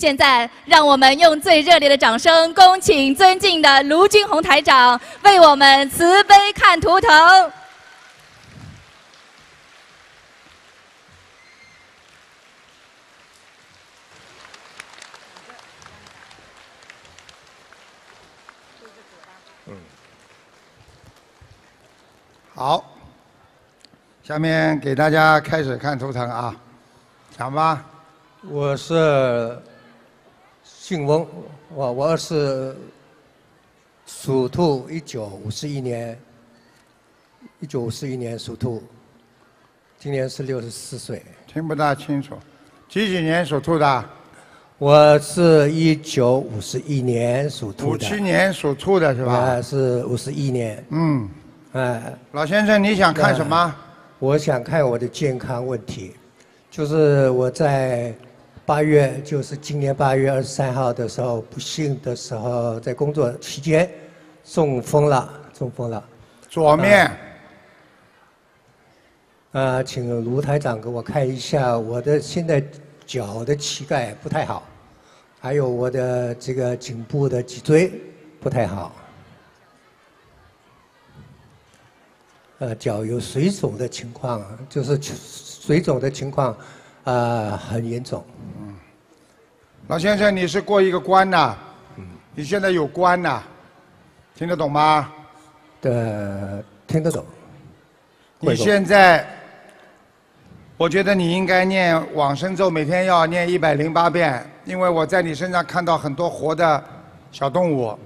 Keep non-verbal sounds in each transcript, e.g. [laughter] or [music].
现在，让我们用最热烈的掌声，恭请尊敬的卢军红台长为我们慈悲看图腾。好，下面给大家开始看图腾啊，讲吧，我是。姓翁，我我是属兔，一九五十一年，一九五四一年属兔，今年是六十四岁。听不大清楚，几几年属兔的？我是一九五十一年属兔的。五七年属兔的是吧？啊，是五十一年。嗯，哎，老先生，你想看什么？我想看我的健康问题，就是我在。八月就是今年八月二十三号的时候，不幸的时候在工作期间中风了，中风了。左面，啊，请卢台长给我看一下我的现在脚的膝盖不太好，还有我的这个颈部的脊椎不太好，呃，脚有水肿的情况，就是水肿的情况。呃，很严重。嗯，老先生，你是过一个关呐？嗯，你现在有关呐？听得懂吗？的，听得懂。你现在，我觉得你应该念往生咒，每天要念一百零八遍，因为我在你身上看到很多活的小动物，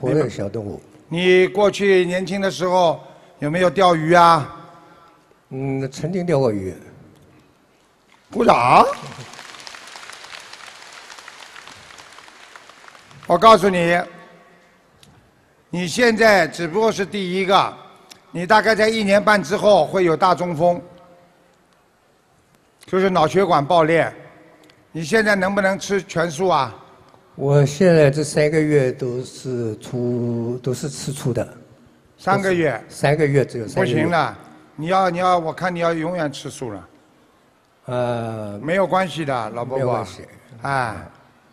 活的小动物。你过去年轻的时候有没有钓鱼啊？嗯，曾经钓过鱼。鼓掌！我告诉你，你现在只不过是第一个，你大概在一年半之后会有大中风，就是脑血管爆裂。你现在能不能吃全素啊？我现在这三个月都是粗，都是吃粗的。三个月。三个月只有三。不行了，你要你要，我看你要永远吃素了。呃，没有关系的，老伯伯，没关系，哎，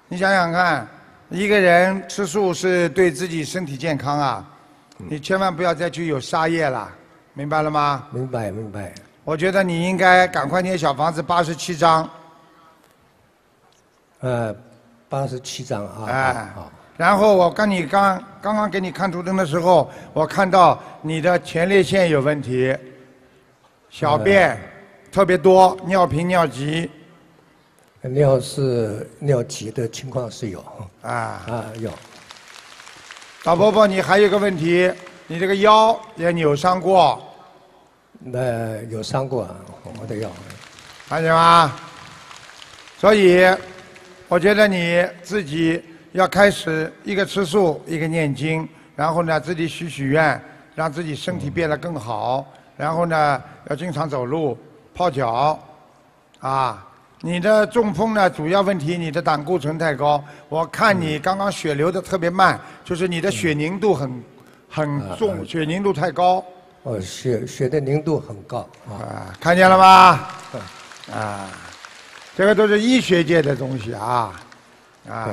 你想想看，一个人吃素是对自己身体健康啊，你千万不要再去有杀业了，明白了吗？明白，明白。我觉得你应该赶快捏小房子八十七张。呃，八十七张啊，好。然后我刚你刚刚刚给你看图灯的时候，我看到你的前列腺有问题，小便。特别多，尿频尿急，尿是尿急的情况是有啊啊有。大伯伯，你还有个问题，你这个腰也扭伤过，那有伤过我的腰，看见吗？所以，我觉得你自己要开始一个吃素，一个念经，然后呢自己许许愿，让自己身体变得更好，然后呢要经常走路。泡脚，啊，你的中风呢？主要问题你的胆固醇太高。我看你刚刚血流的特别慢，就是你的血凝度很很重，血凝度太高。哦，血血的凝度很高啊！看见了吗？啊，这个都是医学界的东西啊，啊，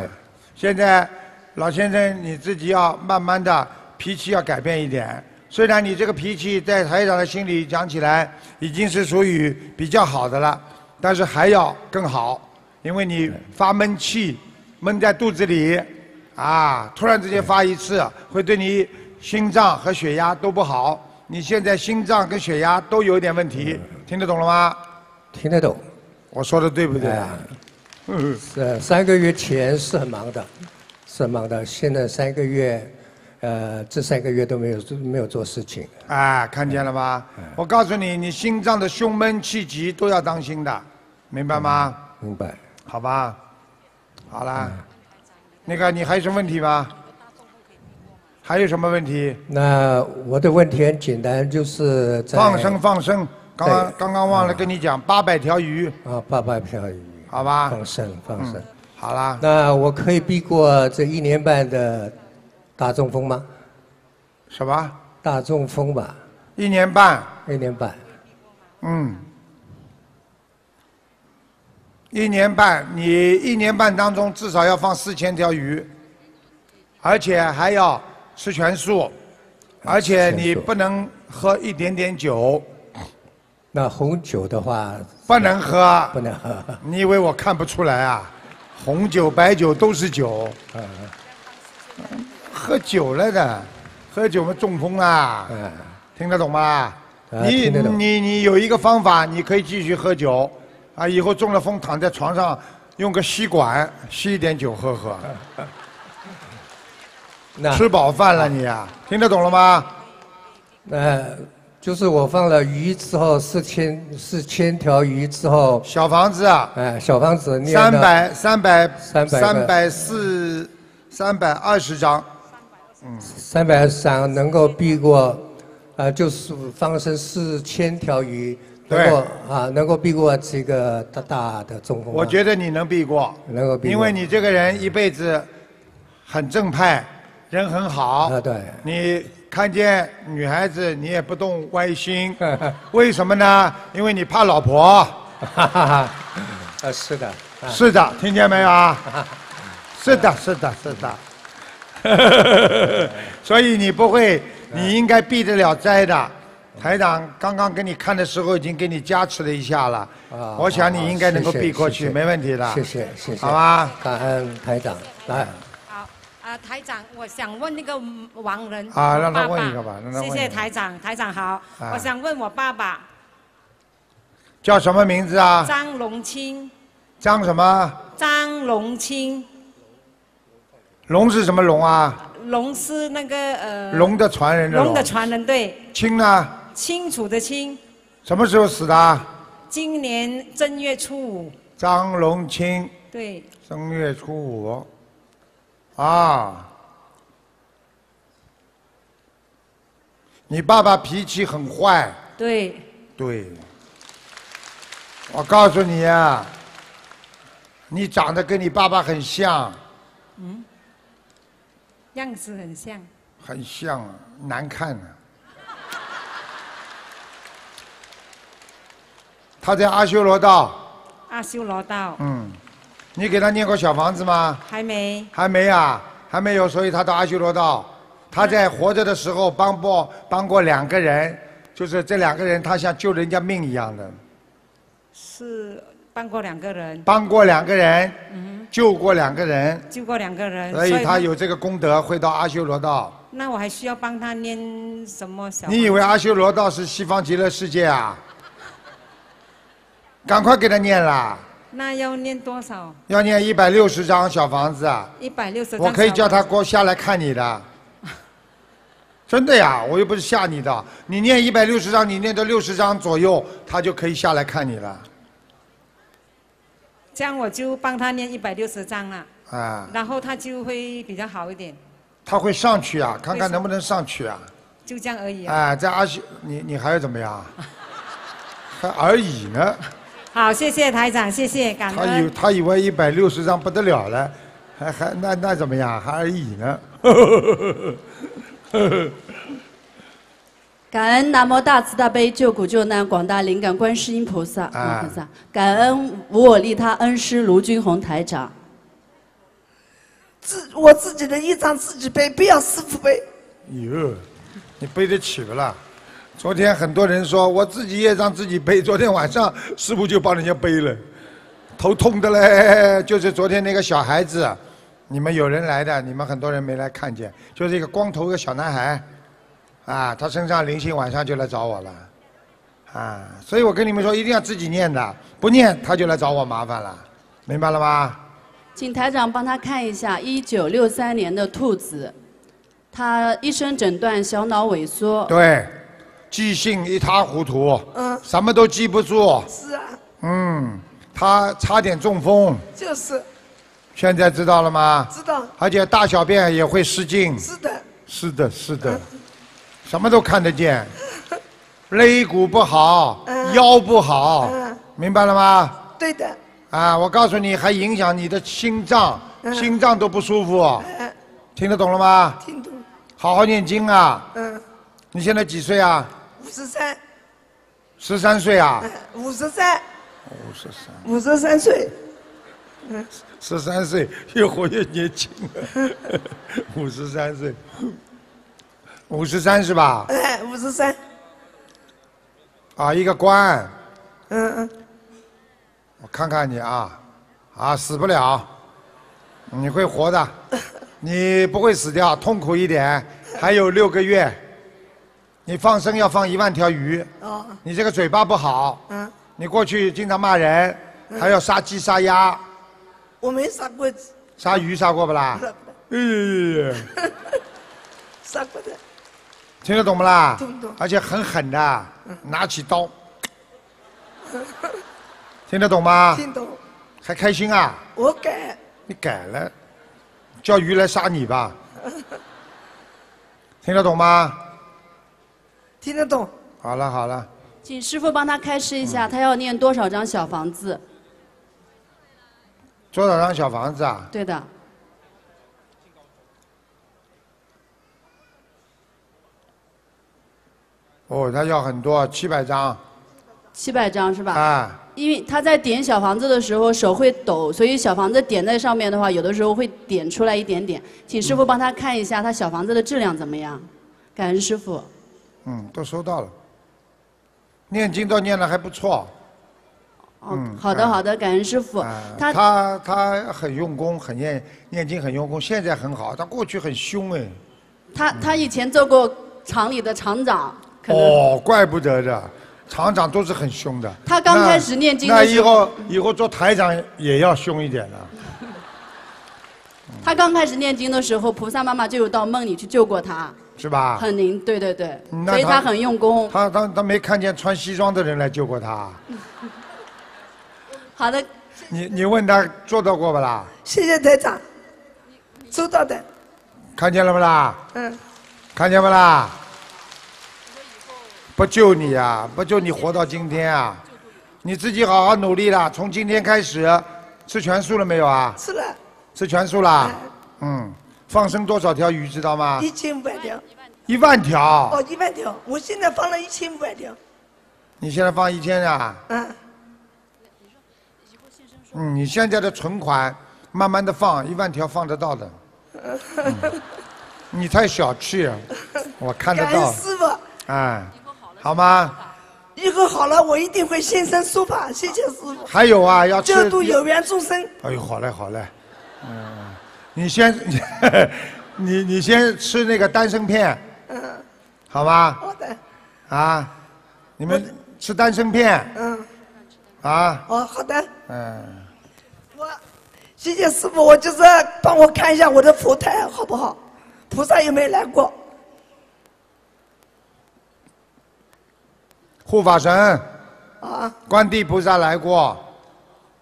现在老先生你自己要慢慢的脾气要改变一点。虽然你这个脾气在台长的心里讲起来已经是属于比较好的了，但是还要更好，因为你发闷气闷在肚子里，啊，突然之间发一次会对你心脏和血压都不好。你现在心脏跟血压都有点问题，听得懂了吗？听得懂，我说的对不对啊？嗯，是。三个月前是很忙的，是很忙的。现在三个月。呃，这三个月都没有做，没有做事情。啊，看见了吧？我告诉你，你心脏的胸闷气急都要当心的，明白吗？明白。好吧，好啦。那个你还有什么问题吗？还有什么问题？那我的问题很简单，就是在放生放生。刚刚刚刚忘了跟你讲，八百条鱼。啊，八百条鱼。好吧。放生放生。好啦。那我可以避过这一年半的。大中风吗？什么？大中风吧。一年半。一年半。嗯。一年半，你一年半当中至少要放四千条鱼，而且还要吃全素，而且你不能喝一点点酒。那红酒的话。不能喝。不能喝。你以为我看不出来啊？红酒、白酒都是酒。喝酒了的，喝酒嘛中风啦，听得懂吗？你你你有一个方法，你可以继续喝酒，啊，以后中了风躺在床上，用个吸管吸一点酒喝喝。吃饱饭了你啊，听得懂了吗？呃，就是我放了鱼之后，四千四千条鱼之后，小房子啊，哎，小房子，三百三百三百四，三百二十张。三百三能够避过，啊，就是放生四千条鱼，能够啊，能够避过这个大大的中风。我觉得你能避过，能够避，因为你这个人一辈子很正派，人很好。啊，对。你看见女孩子，你也不动歪心。[laughs] 为什么呢？因为你怕老婆。哈哈。啊，是的，是的，听见没有啊？[laughs] 是的，是的，是的。[laughs] 所以你不会，你应该避得了灾的。台长刚刚给你看的时候，已经给你加持了一下了。啊，我想你应该能够避过去，没问题的。谢谢，谢谢。好吧，感恩台长。来。好，啊，台长，我想问那个王仁。啊，让他问一个吧。谢谢台长，台长好。啊。我想问我爸爸。叫什么名字啊？张龙清。张什么？张龙清。龙是什么龙啊？龙是那个呃。龙的传人。龙的传人对。清呢？清楚的清。什么时候死的？今年正月初五。张龙清。对。正月初五，啊！你爸爸脾气很坏。对。对。我告诉你啊，你长得跟你爸爸很像。嗯。样子很像，很像啊，难看呢。他在阿修罗道。阿修罗道。嗯，你给他念过小房子吗？还没。还没啊？还没有，所以他到阿修罗道。他在活着的时候帮过帮过两个人，就是这两个人，他像救人家命一样的。是。帮过两个人，帮过两个人，救过两个人，救过两个人，所以他有这个功德，会到阿修罗道。那我还需要帮他念什么小？你以为阿修罗道是西方极乐世界啊？赶快给他念啦！那要念多少？要念一百六十张小房子啊！一百六十，我可以叫他过下来看你的。真的呀，我又不是吓你的。你念一百六十张，你念到六十张左右，他就可以下来看你了。这样我就帮他念一百六十张了，啊，然后他就会比较好一点，他会上去啊，看看能不能上去啊，就这样而已啊，在阿十，你你还要怎么样？还 [laughs] 而已呢？[laughs] 好，谢谢台长，谢谢感。他以他以为一百六十张不得了了，还还那那怎么样？还而已呢？[laughs] 感恩南无大慈大悲救苦救难广大灵感观世音菩萨，啊、弥陀感恩无我利他恩师卢军宏台长，自我自己的一张自己背，不要师傅背。哟，你背得起不啦？昨天很多人说我自己业障自己背，昨天晚上师傅就帮人家背了，头痛的嘞。就是昨天那个小孩子，你们有人来的，你们很多人没来看见，就是一个光头的小男孩。啊，他身上灵性晚上就来找我了，啊，所以我跟你们说一定要自己念的，不念他就来找我麻烦了，明白了吗？请台长帮他看一下一九六三年的兔子，他医生诊断小脑萎缩，对，记性一塌糊涂，嗯，什么都记不住，是啊，嗯，他差点中风，就是，现在知道了吗？知道，而且大小便也会失禁，是的，是的，是的。什么都看得见，[laughs] 肋骨不好，腰不好，明白了吗？对的。啊，我告诉你，还影响你的心脏，心脏都不舒服。听得懂了吗？听懂。好好念经啊。嗯。你现在几岁啊？五十三。十三岁啊？五十三。五十三。五十三岁。十三岁，越活越年轻。[laughs] 五十三岁。五十三是吧？哎，五十三。啊，一个官。嗯嗯。我看看你啊，啊死不了，你会活的，[laughs] 你不会死掉，痛苦一点，还有六个月，你放生要放一万条鱼。哦。你这个嘴巴不好。嗯。你过去经常骂人，还要杀鸡杀鸭。我没杀过鸡。杀鱼杀过不啦？[laughs] [laughs] 杀过的。听得懂不啦？懂懂，而且很狠的，拿起刀，[laughs] 听得懂吗？听懂，还开心啊？我改，你改了，叫鱼来杀你吧。[laughs] 听得懂吗？听得懂。好了好了，请师傅帮他开示一下，他要念多少张小房子？多少张小房子啊？对的。哦，他要很多，七百张，七百张是吧？啊。因为他在点小房子的时候手会抖，所以小房子点在上面的话，有的时候会点出来一点点。请师傅帮他看一下他小房子的质量怎么样？感恩师傅。嗯，都收到了。念经都念的还不错。嗯，好的好的，感恩师傅。他他他很用功，很念念经很用功，现在很好。他过去很凶哎。他他以前做过厂里的厂长。哦，怪不得的，厂长都是很凶的。他刚开始念经的那以后以后做台长也要凶一点了。[laughs] 他刚开始念经的时候，菩萨妈妈就有到梦里去救过他，是吧？很灵，对对对，所以他很用功。他他他没看见穿西装的人来救过他。[laughs] 好的。你你问他做到过不啦？谢谢台长，做到的。看见了不啦？嗯。看见不啦？不救你呀！不救你活到今天啊！你自己好好努力啦！从今天开始，吃全素了没有啊？吃了，吃全素啦。嗯，放生多少条鱼知道吗？一千五百条，一万条。哦，一万条！我现在放了一千五百条。你现在放一千啊？嗯。嗯，你现在的存款，慢慢的放一万条放得到的。[laughs] 你太小气，我看得到。感师哎。好吗？以后好了，我一定会现身说法，谢谢师傅。还有啊，要救度有缘众生。哎呦，好嘞，好嘞，嗯，你先，[laughs] 你你先吃那个丹参片，嗯，好吗？好的。啊，你们吃丹参片。嗯。啊。哦，好的。嗯。我谢谢师傅，我就是帮我看一下我的佛台好不好？菩萨有没有来过？护法神，啊，观地菩萨来过，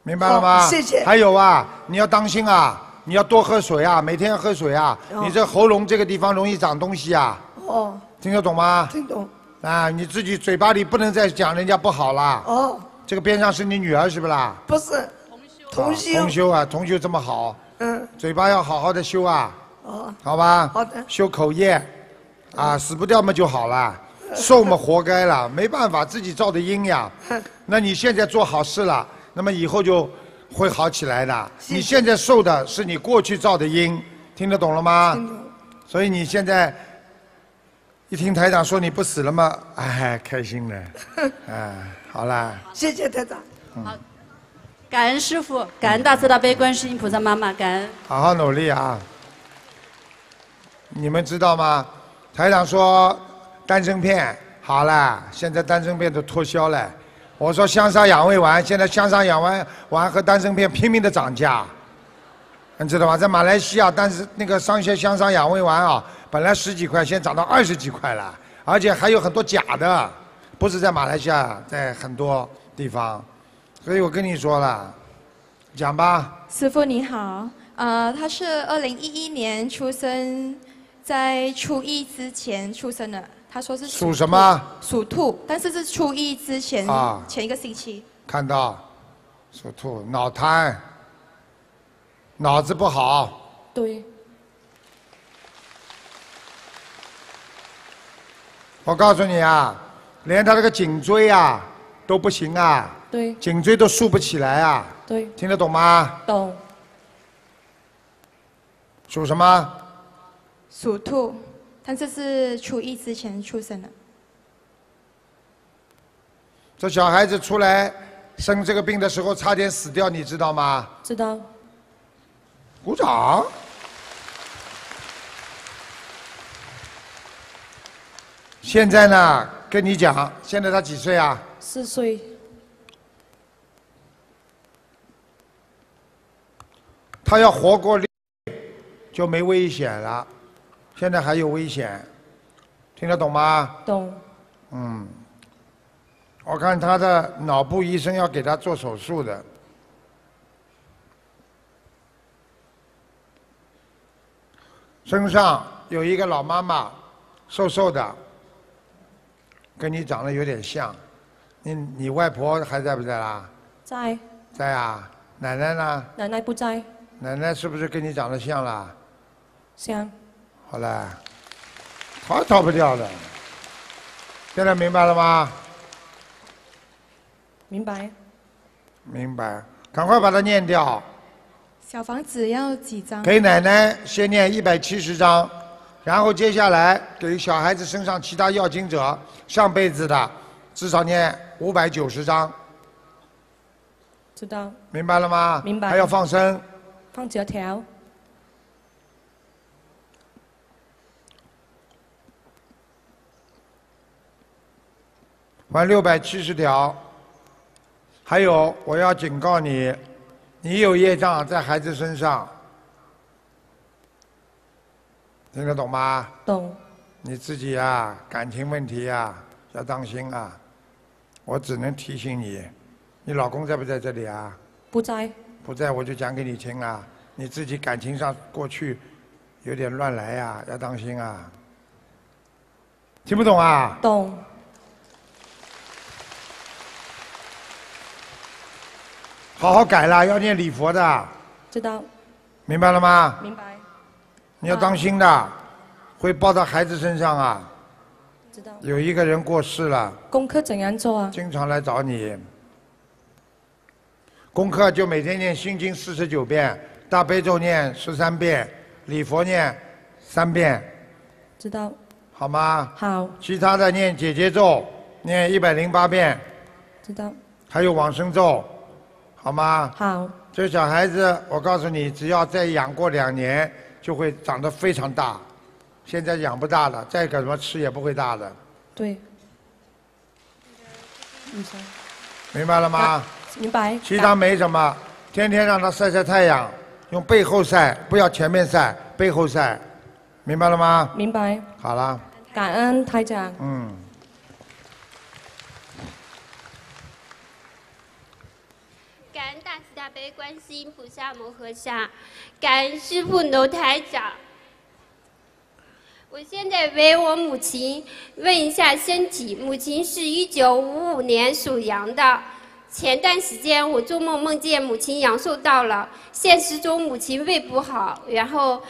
明白了吗？谢谢。还有啊，你要当心啊，你要多喝水啊，每天喝水啊。哦。你这喉咙这个地方容易长东西啊。哦。听得懂吗？听懂。啊，你自己嘴巴里不能再讲人家不好啦。哦。这个边上是你女儿是不啦？不是，同修。同修。同修啊，同修这么好。嗯。嘴巴要好好的修啊。哦。好吧。好的。修口业，啊，死不掉嘛就好了。[laughs] 瘦嘛，活该了，没办法，自己造的因呀。[laughs] 那你现在做好事了，那么以后就会好起来的。你现在瘦的是你过去造的因，听得懂了吗？所以你现在一听台长说你不死了吗？哎，开心了。[laughs] 哎，好啦。谢谢台长。好，感恩师傅，感恩大慈大悲观世音菩萨妈妈，感恩。好好努力啊！你们知道吗？台长说。丹参片好了，现在丹参片都脱销了。我说香砂养胃丸，现在香砂养胃丸和丹参片拼命的涨价，你知道吗？在马来西亚，但是那个商效香砂养胃丸啊，本来十几块，现在涨到二十几块了，而且还有很多假的，不是在马来西亚，在很多地方。所以我跟你说了，讲吧。师傅你好，呃，他是二零一一年出生，在初一之前出生的。他说是属什么？属兔，但是是初一之前，前一个星期。看到，属兔，脑瘫，脑子不好。对。我告诉你啊，连他那个颈椎啊都不行啊。对。颈椎都竖不起来啊。对。听得懂吗？懂。属什么？属兔。他这是初一之前出生的。这小孩子出来生这个病的时候差点死掉，你知道吗？知道。鼓掌。现在呢，跟你讲，现在他几岁啊？四岁。他要活过六，就没危险了。现在还有危险，听得懂吗？懂。嗯，我看他的脑部医生要给他做手术的。身上有一个老妈妈，瘦瘦的，跟你长得有点像。你你外婆还在不在啦？在。在啊，奶奶呢？奶奶不在。奶奶是不是跟你长得像啦？像。好了，逃也逃不掉的。现在明白了吗？明白。明白。赶快把它念掉。小房子要几张？给奶奶先念一百七十张，然后接下来给小孩子身上其他要经者上辈子的，至少念五百九十张。知道。明白了吗？明白。还要放生。放纸条。完六百七十条，还有我要警告你，你有业障在孩子身上，听得懂吗？懂。你自己啊，感情问题啊，要当心啊！我只能提醒你，你老公在不在这里啊？不在。不在我就讲给你听啊！你自己感情上过去有点乱来呀，要当心啊！听不懂啊？懂。好好改啦，要念礼佛的。知道。明白了吗？明白。你要当心的，会报到孩子身上啊。知道。有一个人过世了。功课怎样做啊？经常来找你。功课就每天念《心经》四十九遍，《大悲咒》念十三遍，《礼佛念》三遍。知道。好吗？好。其他的念姐姐咒，念一百零八遍。知道。还有往生咒。好吗？好。这小孩子，我告诉你，只要再养过两年，就会长得非常大。现在养不大了，再怎么吃也不会大的。对。女生。明白了吗？明白。其他没什么，天天让他晒晒太阳，用背后晒，不要前面晒，背后晒。明白了吗？明白。好了。感恩台长。嗯。大悲观世音菩萨摩诃萨，感恩师父楼台长。我现在为我母亲问一下身体，母亲是一九五五年属羊的。前段时间我做梦梦见母亲阳寿到了，现实中母亲胃不好，然后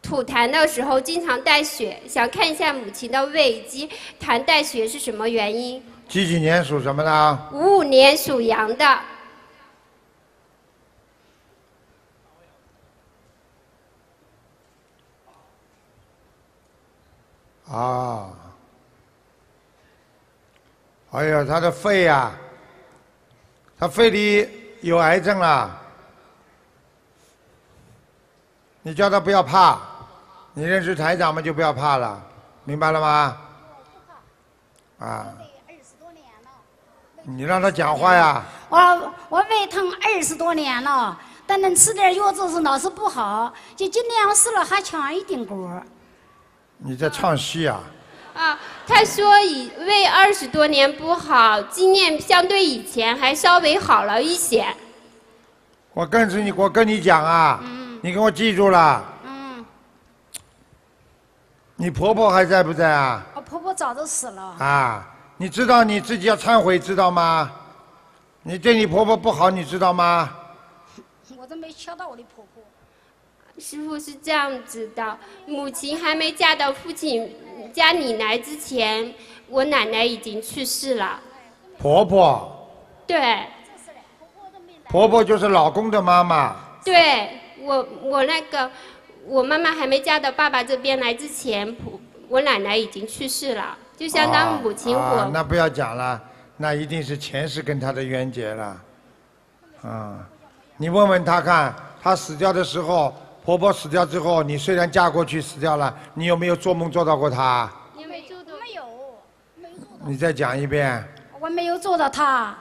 吐痰的时候经常带血，想看一下母亲的胃及痰带血是什么原因。几几年属什么的？五五年属羊的。啊！哎呀，他的肺呀，他肺里有癌症了。你叫他不要怕，你认识台长嘛，就不要怕了，明白了吗？啊！你让他讲话呀！我我胃疼二十多年了，但能吃点药就是老是不好，就今天我试了，还抢一点锅。你在唱戏啊？啊，他说以为二十多年不好，今年相对以前还稍微好了一些。我更是你，我跟你讲啊，你给我记住了。嗯。你婆婆还在不在啊？我婆婆早就死了。啊，你知道你自己要忏悔知道吗？你对你婆婆不好你知道吗？我都没敲到我的婆。师傅是这样子的：母亲还没嫁到父亲家里来之前，我奶奶已经去世了。婆婆。对。婆婆就是老公的妈妈。对，我我那个，我妈妈还没嫁到爸爸这边来之前，婆我奶奶已经去世了，就相当于母亲。我那不要讲了，那一定是前世跟他的冤结了，啊！你问问他看，他死掉的时候。婆婆死掉之后，你虽然嫁过去死掉了，你有没有做梦做到过她？没做到，没有，没做到。你再讲一遍。我没有做到她，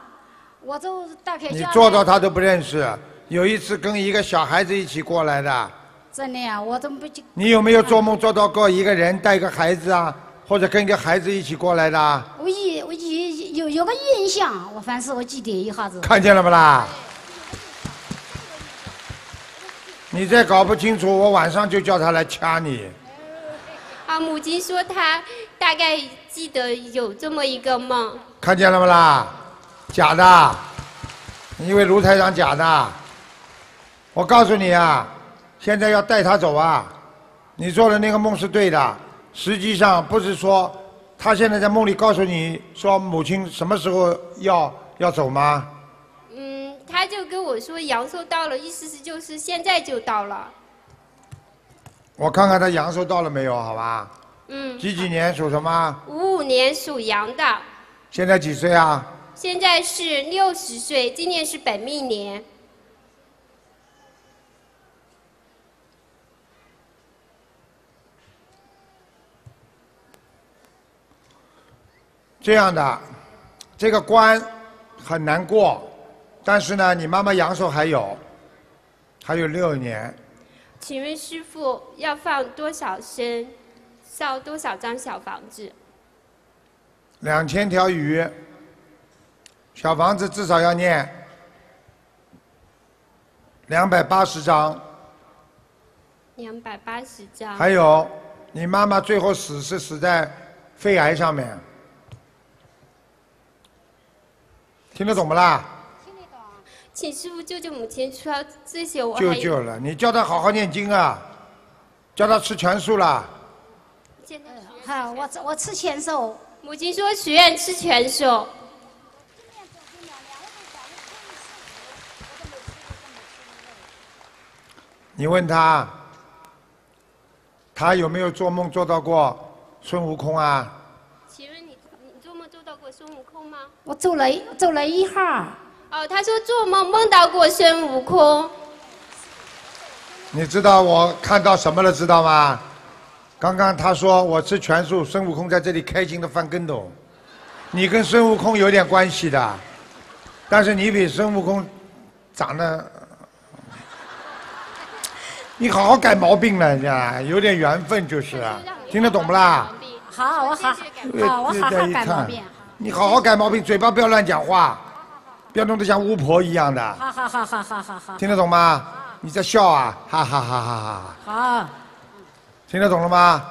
我就大概。你做到她都不认识。有一次跟一个小孩子一起过来的。真的呀，我怎么不记？你有没有做梦做到过一个人带个孩子啊，或者跟一个孩子一起过来的？我一我一有有个印象，我凡是我记得一下子。看见了不啦？你再搞不清楚，我晚上就叫他来掐你。啊，母亲说她大概记得有这么一个梦。看见了没啦？假的，你以为卢台长假的。我告诉你啊，现在要带他走啊。你做的那个梦是对的，实际上不是说他现在在梦里告诉你说母亲什么时候要要走吗？他就跟我说阳寿到了，意思是就是现在就到了。我看看他阳寿到了没有，好吧？嗯。几几年属什么？五五年属羊的。现在几岁啊？现在是六十岁，今年是本命年。这样的，这个关很难过。但是呢，你妈妈阳寿还有，还有六年。请问师傅要放多少声，造多少张小房子？两千条鱼。小房子至少要念两百八十张。两百八十张。还有，你妈妈最后死是死在肺癌上面，听得懂不啦？请师傅救救母亲！说这些我救救了，你叫他好好念经啊，叫他吃全素啦。现在好，我我吃全素。母亲说许愿吃全素。你问他，他有没有做梦做到过孙悟空啊？请问你，你做梦做到过孙悟空吗？我做了，做了一哈。哦，他说做梦梦到过孙悟空。你知道我看到什么了，知道吗？刚刚他说我吃全素，孙悟空在这里开心的翻跟斗。你跟孙悟空有点关系的，但是你比孙悟空长得……你好好改毛病了，你啊，有点缘分就是，听得懂不啦？好，我好好，我好好改毛病。你好好改毛病，嘴巴不要乱讲话。不要弄得像巫婆一样的。哈哈哈哈哈哈！听得懂吗？你在笑啊，哈哈哈哈哈哈。好，听得懂了吗？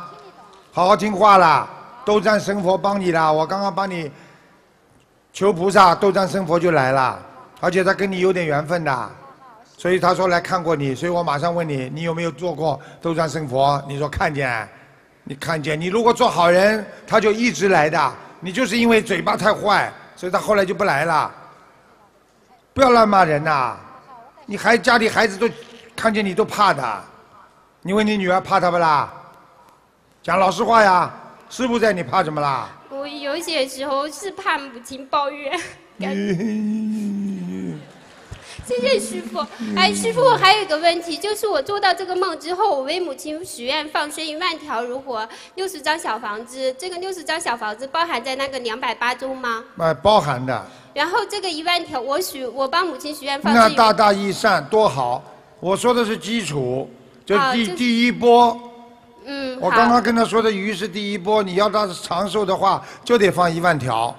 好好听话啦。斗战神佛帮你啦，我刚刚帮你求菩萨，斗战神佛就来了，而且他跟你有点缘分的，所以他说来看过你，所以我马上问你，你有没有做过斗战神佛？你说看见，你看见。你如果做好人，他就一直来的。你就是因为嘴巴太坏，所以他后来就不来了。不要乱骂人呐！你孩家里孩子都看见你都怕他，你问你女儿怕他不啦？讲老实话呀，师傅在你怕什么啦？我有些时候是怕母亲抱怨。[laughs] 谢谢师傅，哎，师傅，我还有一个问题，就是我做到这个梦之后，我为母亲许愿放生一万条，如果六十张小房子，这个六十张小房子包含在那个两百八中吗？哎，包含的。然后这个一万条，我许我帮母亲许愿放。那大大益善，多好！我说的是基础，就是第第一波。嗯。我刚刚跟他说的鱼是第一波，你要他长寿的话，就得放一万条。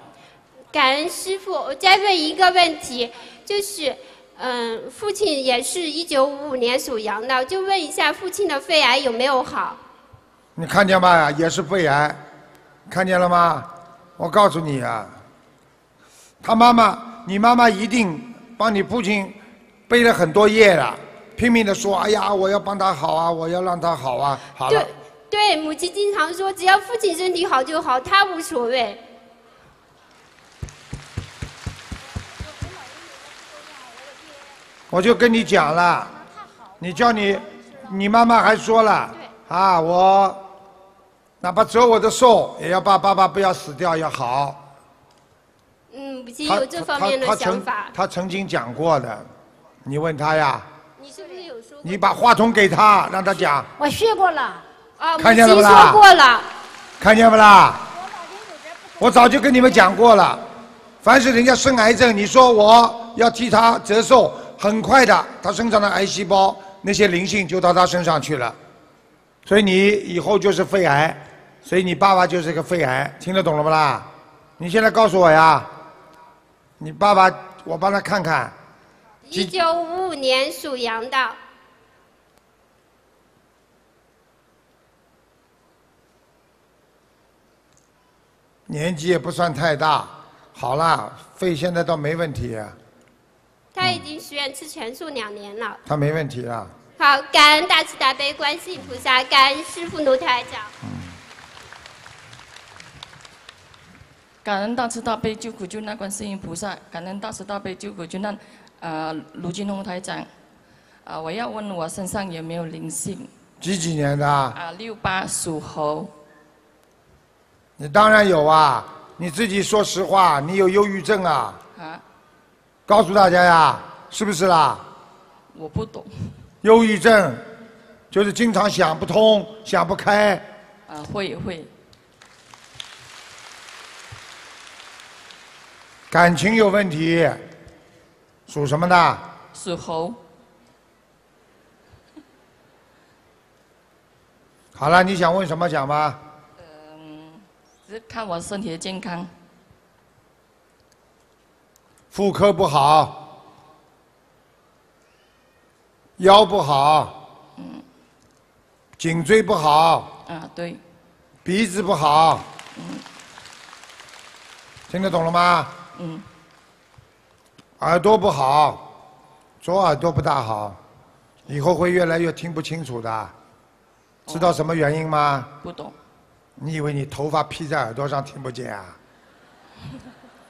感恩师傅，我再问一个问题，就是，嗯，父亲也是一九五五年属羊的，就问一下父亲的肺癌有没有好？你看见吧，也是肺癌，看见了吗？我告诉你啊。他妈妈，你妈妈一定帮你父亲背了很多业了，拼命的说：“哎呀，我要帮他好啊，我要让他好啊。”好对对，母亲经常说：“只要父亲身体好就好，他无所谓。”我就跟你讲了，你叫你，你妈妈还说了啊，我哪怕折我的寿，也要把爸爸不要死掉，要好。嗯，不仅有这方面的想法。他曾经讲过的，你问他呀。你是不是有说过？你把话筒给他，让他讲。我学过了啊，看见了啦。听见了，看见不啦？我早就我早就跟你们讲过了，凡是人家生癌症，你说我要替他折寿，很快的，他身上的癌细胞那些灵性就到他身上去了，所以你以后就是肺癌，所以你爸爸就是一个肺癌，听得懂了不啦？你现在告诉我呀。你爸爸，我帮他看看。一九五五年属羊的，年纪也不算太大，好啦，肺现在倒没问题。他已经许愿吃全素两年了。他没问题啊。好，感恩大慈大悲观世菩萨，感恩师父奴台讲。感恩大慈大悲救苦救难观世音菩萨，感恩大慈大悲救苦救难，呃，卢金龙台长，啊，我要问我身上有没有灵性？几几年的？啊，六八属猴。你当然有啊，你自己说实话，你有忧郁症啊？啊？告诉大家呀，是不是啦？我不懂。忧郁症，就是经常想不通、想不开。啊，会会。感情有问题，属什么的？属猴。好了，你想问什么讲吧？嗯，只看我身体的健康。妇科不好，腰不好，颈椎不好，啊对，鼻子不好，听得懂了吗？嗯，耳朵不好，左耳朵不大好，以后会越来越听不清楚的，知道什么原因吗？不懂。你以为你头发披在耳朵上听不见啊？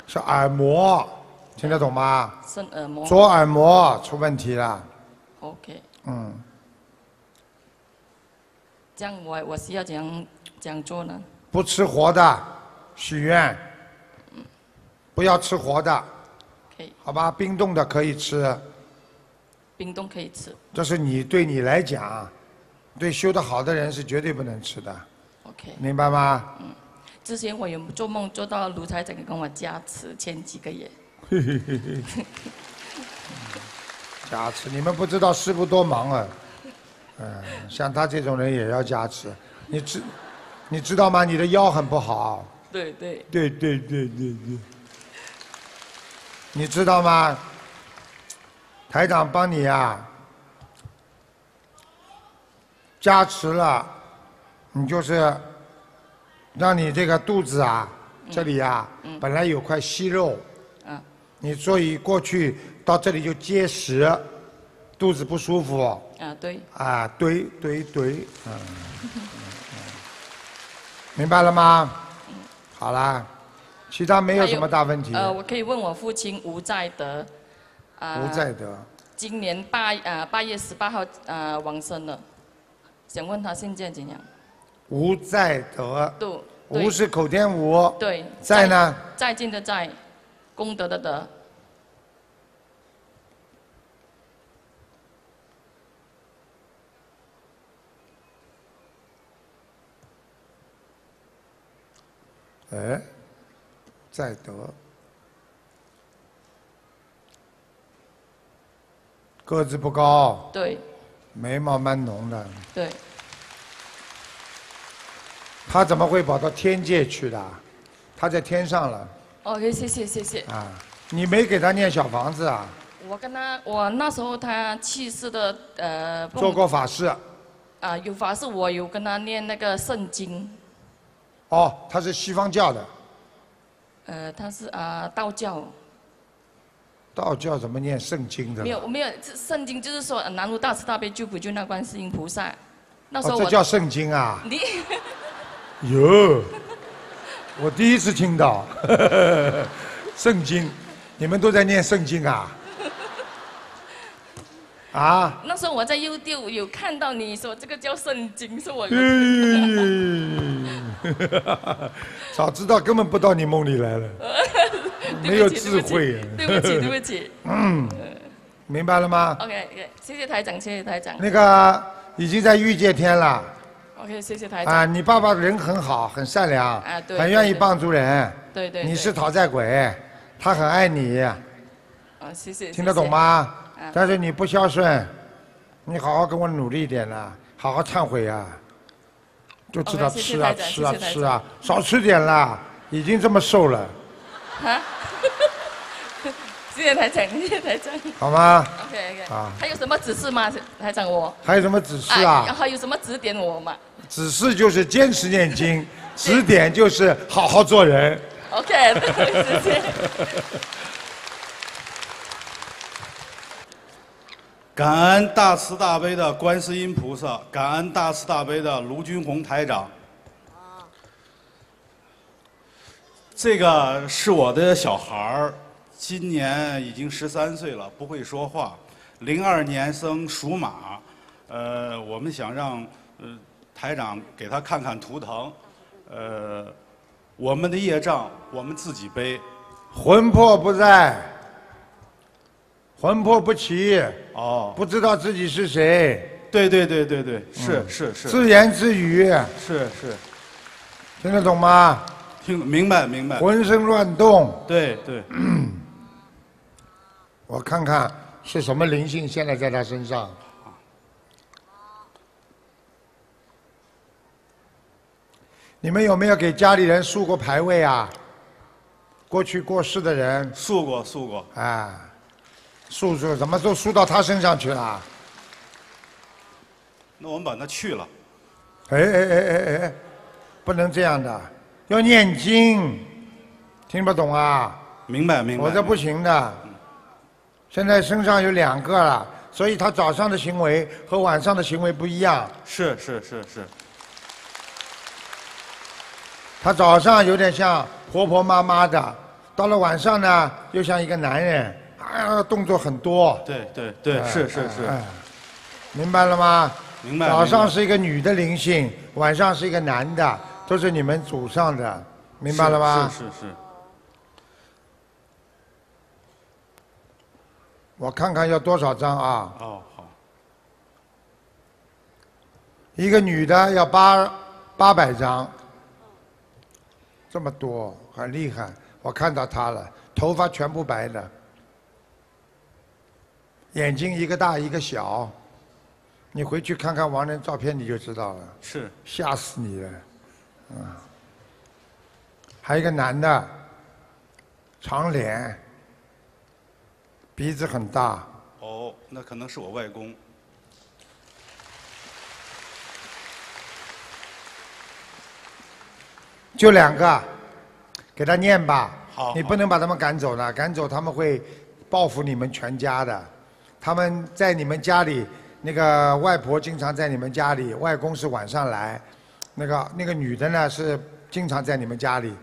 是耳膜，听得懂吗？是耳膜。左耳膜出问题了。OK。嗯。将来我需要怎样怎样做呢。不吃活的，许愿。不要吃活的，可以，好吧？冰冻的可以吃。冰冻可以吃。这是你对你来讲，对修得好的人是绝对不能吃的。OK。明白吗？嗯，之前我有做梦做到卢整长给我加持，前几个月。[laughs] 加持，你们不知道师傅多忙啊，嗯，像他这种人也要加持。你知，你知道吗？你的腰很不好。对对。对对对对对。你知道吗？台长帮你啊，加持了，你就是让你这个肚子啊，这里啊，本来有块息肉，你所以过去到这里就结石，肚子不舒服。啊，对。啊，堆堆堆，嗯，明白了吗？好啦。其他没有什么大问题。呃，我可以问我父亲吴在德，啊。吴在德。今年八呃八月十八号呃亡生了，想问他现在怎样。吴在德。对。吴是口天吴。对。在呢。在进的在，功德的德。哎。赛德，个子不高，对，眉毛蛮浓的，对。他怎么会跑到天界去的？他在天上了。OK，谢谢谢谢。啊，你没给他念小房子啊？我跟他，我那时候他去世的，呃，做过法事。啊，有法事，我有跟他念那个圣经。哦，他是西方教的。呃，他是啊，道教。道教怎么念圣经的？没有，没有，圣经就是说南无大慈大悲救苦救难观世音菩萨。那时候我这叫圣经啊！你有，我第一次听到 [laughs] 圣经，你们都在念圣经啊？啊！那时候我在 u 优迪有看到你说这个叫圣经，是我。[laughs] 早知道根本不到你梦里来了，[laughs] 没有智慧。对不起，对不起。[laughs] 嗯，明白了吗？OK，OK，谢谢台长，谢谢台长。那个已经在遇见天了。OK，谢谢台长。啊，你爸爸人很好，很善良，啊对，很愿意帮助人。对对。你是讨债鬼，他很爱你。啊，谢谢。听得懂吗？但是你不孝顺，你好好跟我努力一点啦，好好忏悔啊，就知道吃啊吃啊吃啊，少吃点啦，已经这么瘦了。啊！谢谢台长，谢谢台长。好吗？OK OK。啊。还有什么指示吗，台长我？还有什么指示啊？然后有什么指点我吗？指示就是坚持念经，指点就是好好做人。OK。[laughs] 感恩大慈大悲的观世音菩萨，感恩大慈大悲的卢军宏台长。这个是我的小孩儿，今年已经十三岁了，不会说话。零二年生，属马。呃，我们想让呃台长给他看看图腾。呃，我们的业障，我们自己背。魂魄不在。魂魄不齐哦，不知道自己是谁。对对对对对，是是是。自言自语。是是。听得懂吗？听明白明白。浑身乱动。对对。[clears throat] 我看看是什么灵性现在在他身上。你们有没有给家里人竖过牌位啊？过去过世的人。竖过竖过。啊。素数怎么都输到他身上去了？那我们把它去了。哎哎哎哎哎，不能这样的，要念经，听不懂啊？明白明白。我这不行的，现在身上有两个了，所以他早上的行为和晚上的行为不一样。是是是是。他早上有点像婆婆妈妈的，到了晚上呢，又像一个男人。啊，动作很多。对对对，是是是。明白了吗？明白。早上是一个女的灵性，晚上是一个男的，都是你们祖上的，明白了吗？是是是。我看看要多少张啊？哦，好。一个女的要八八百张，这么多，很厉害。我看到她了，头发全部白的。眼睛一个大一个小，你回去看看王林照片你就知道了。是。吓死你了，啊！还有一个男的，长脸，鼻子很大。哦，那可能是我外公。就两个，给他念吧。好。你不能把他们赶走了，赶走他们会报复你们全家的。他们在你们家里，那个外婆经常在你们家里，外公是晚上来，那个那个女的呢是经常在你们家里，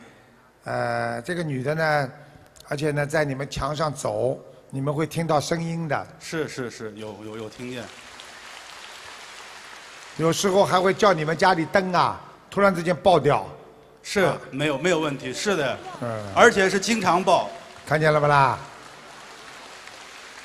呃，这个女的呢，而且呢在你们墙上走，你们会听到声音的。是是是，有有有听见。有时候还会叫你们家里灯啊，突然之间爆掉。是。没有没有问题。是的。嗯。而且是经常爆。看见了不啦？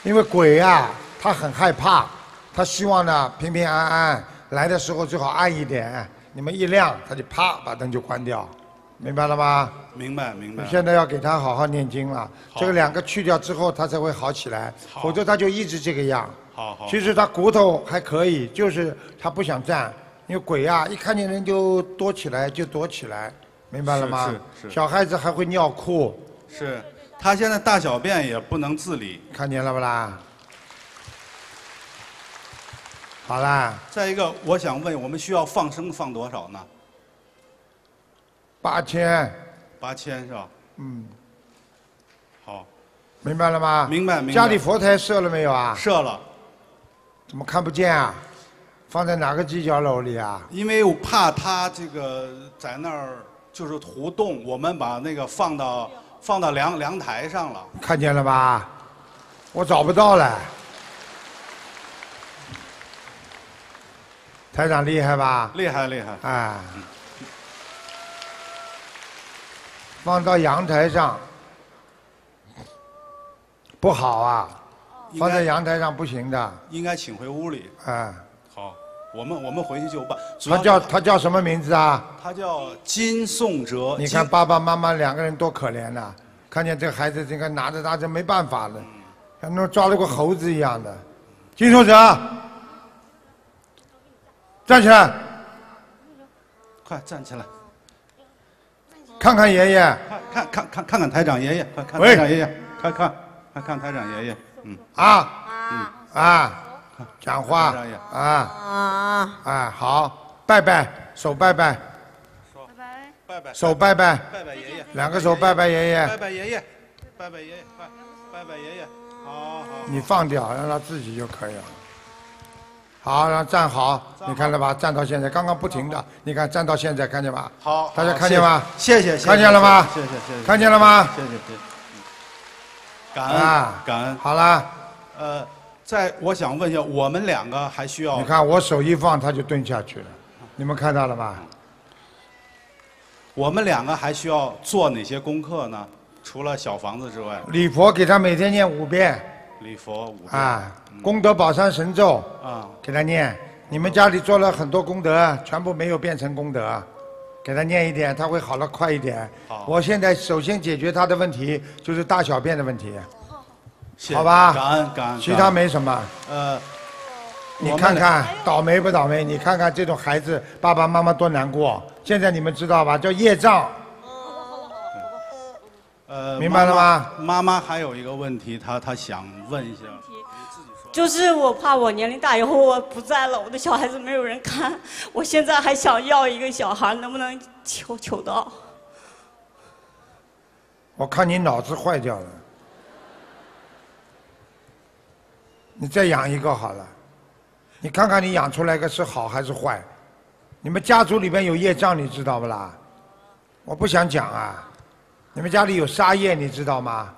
因为鬼啊，他很害怕，他希望呢平平安安来的时候最好暗一点，你们一亮，他就啪把灯就关掉，明白了吗？明白明白。你现在要给他好好念经了，这个两个去掉之后，他才会好起来，否则他就一直这个样。好好。其实他骨头还可以，就是他不想站，因为鬼啊一看见人就躲起来就躲起来，明白了吗？是是。小孩子还会尿裤。是。他现在大小便也不能自理，看见了不啦？好啦。再一个，我想问，我们需要放生放多少呢？八千。八千是吧？嗯。好。明白了吗？明白。家里佛台设了没有啊？设了。怎么看不见啊？放在哪个犄角楼里啊？因为我怕他这个在那儿就是活动，我们把那个放到。放到凉凉台上了，看见了吧？我找不到了。台长厉害吧？厉害厉害。哎，放到阳台上不好啊，放在阳台上不行的。应该请回屋里。哎。我们我们回去就把他叫他叫什么名字啊？他叫金颂哲。你看爸爸妈妈两个人多可怜呐！看见这个孩子这个拿着他就没办法了，像那抓了个猴子一样的。金颂哲，站起来，快站起来，看看爷爷，看看看看看看台长爷爷，快看台长爷爷，快看快看台长爷爷，嗯啊，嗯啊。讲话啊啊哎好，拜拜，手拜拜。拜拜，拜拜，手拜拜。拜拜爷爷，两个手拜拜爷爷。拜拜爷爷，拜拜爷爷，拜拜爷爷。好，好。你放掉，让他自己就可以了。好，让站好。你看了吧？站到现在，刚刚不停的，你看站到现在，看见吧？好，大家看见吧？谢谢，看见了吗？谢谢，谢谢。看见了吗？谢谢，谢。感恩，感恩。好啦，呃。在，我想问一下，我们两个还需要？你看我手一放，他就蹲下去了，你们看到了吧？我们两个还需要做哪些功课呢？除了小房子之外，礼佛给他每天念五遍。礼佛五遍。啊，功德宝山神咒啊，给他念。你们家里做了很多功德，全部没有变成功德，给他念一点，他会好了快一点。好，我现在首先解决他的问题，就是大小便的问题。好吧，感恩感恩，其他没什么。呃，你看看倒霉不倒霉？你看看这种孩子，爸爸妈妈多难过。现在你们知道吧？叫业障。呃，明白了吗？妈妈还有一个问题，她她想问一下，就是我怕我年龄大以后我不在了，我的小孩子没有人看。[laughs] 我现在还想要一个小孩，能不能求求到？我看你脑子坏掉了。你再养一个好了，你看看你养出来个是好还是坏？你们家族里面有业障，你知道不啦？我不想讲啊，你们家里有杀业，你知道吗？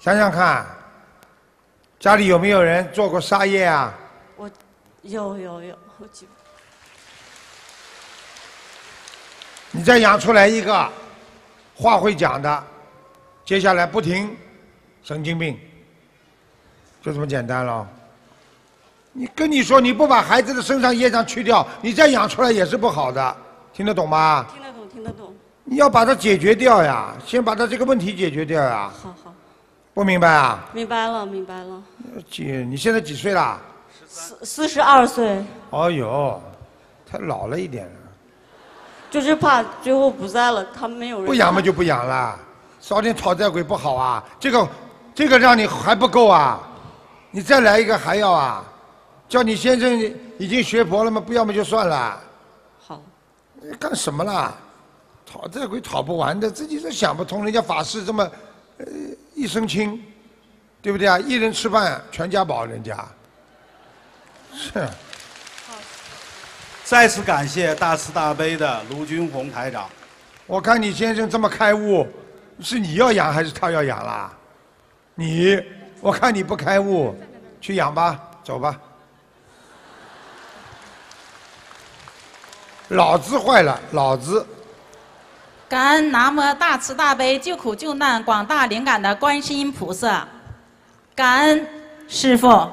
想想看，家里有没有人做过杀业啊？我，有有有，我记。你再养出来一个，话会讲的，接下来不停，神经病。就这么简单了，你跟你说，你不把孩子的身上烟上去掉，你再养出来也是不好的，听得懂吗？听得懂，听得懂。你要把它解决掉呀，先把它这个问题解决掉呀。好好，不明白啊？明白了，明白了。姐，你现在几岁啦？四四十二岁。哦哟，太老了一点了。就是怕最后不在了，他们没有人。不养嘛就不养了，少点讨债鬼不好啊。这个，这个让你还不够啊。你再来一个还要啊？叫你先生已经学佛了吗？不要么就算了。好。干什么啦？讨这鬼讨不完的，自己是想不通。人家法师这么，呃，一身轻，对不对啊？一人吃饭，全家饱，人家。是。再次感谢大慈大悲的卢军红台长。我看你先生这么开悟，是你要养还是他要养啦？你，我看你不开悟。去养吧，走吧。脑子坏了，脑子。感恩南无大慈大悲救苦救难广大灵感的观世音菩萨，感恩师傅，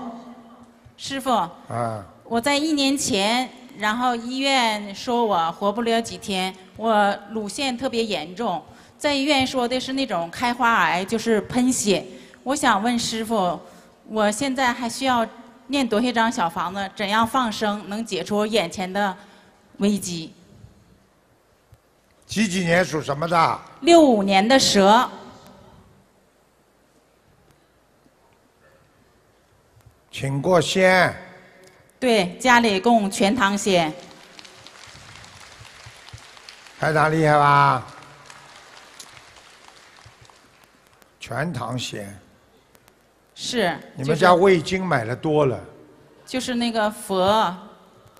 师傅。啊。我在一年前，然后医院说我活不了几天，我乳腺特别严重，在医院说的是那种开花癌，就是喷血。我想问师傅。我现在还需要念多少张小房子？怎样放生能解除眼前的危机？几几年属什么的？六五年的蛇。请过仙。对，家里供全堂仙。太长厉害吧？全堂仙。是，你们家味精买的多了。就是那个佛、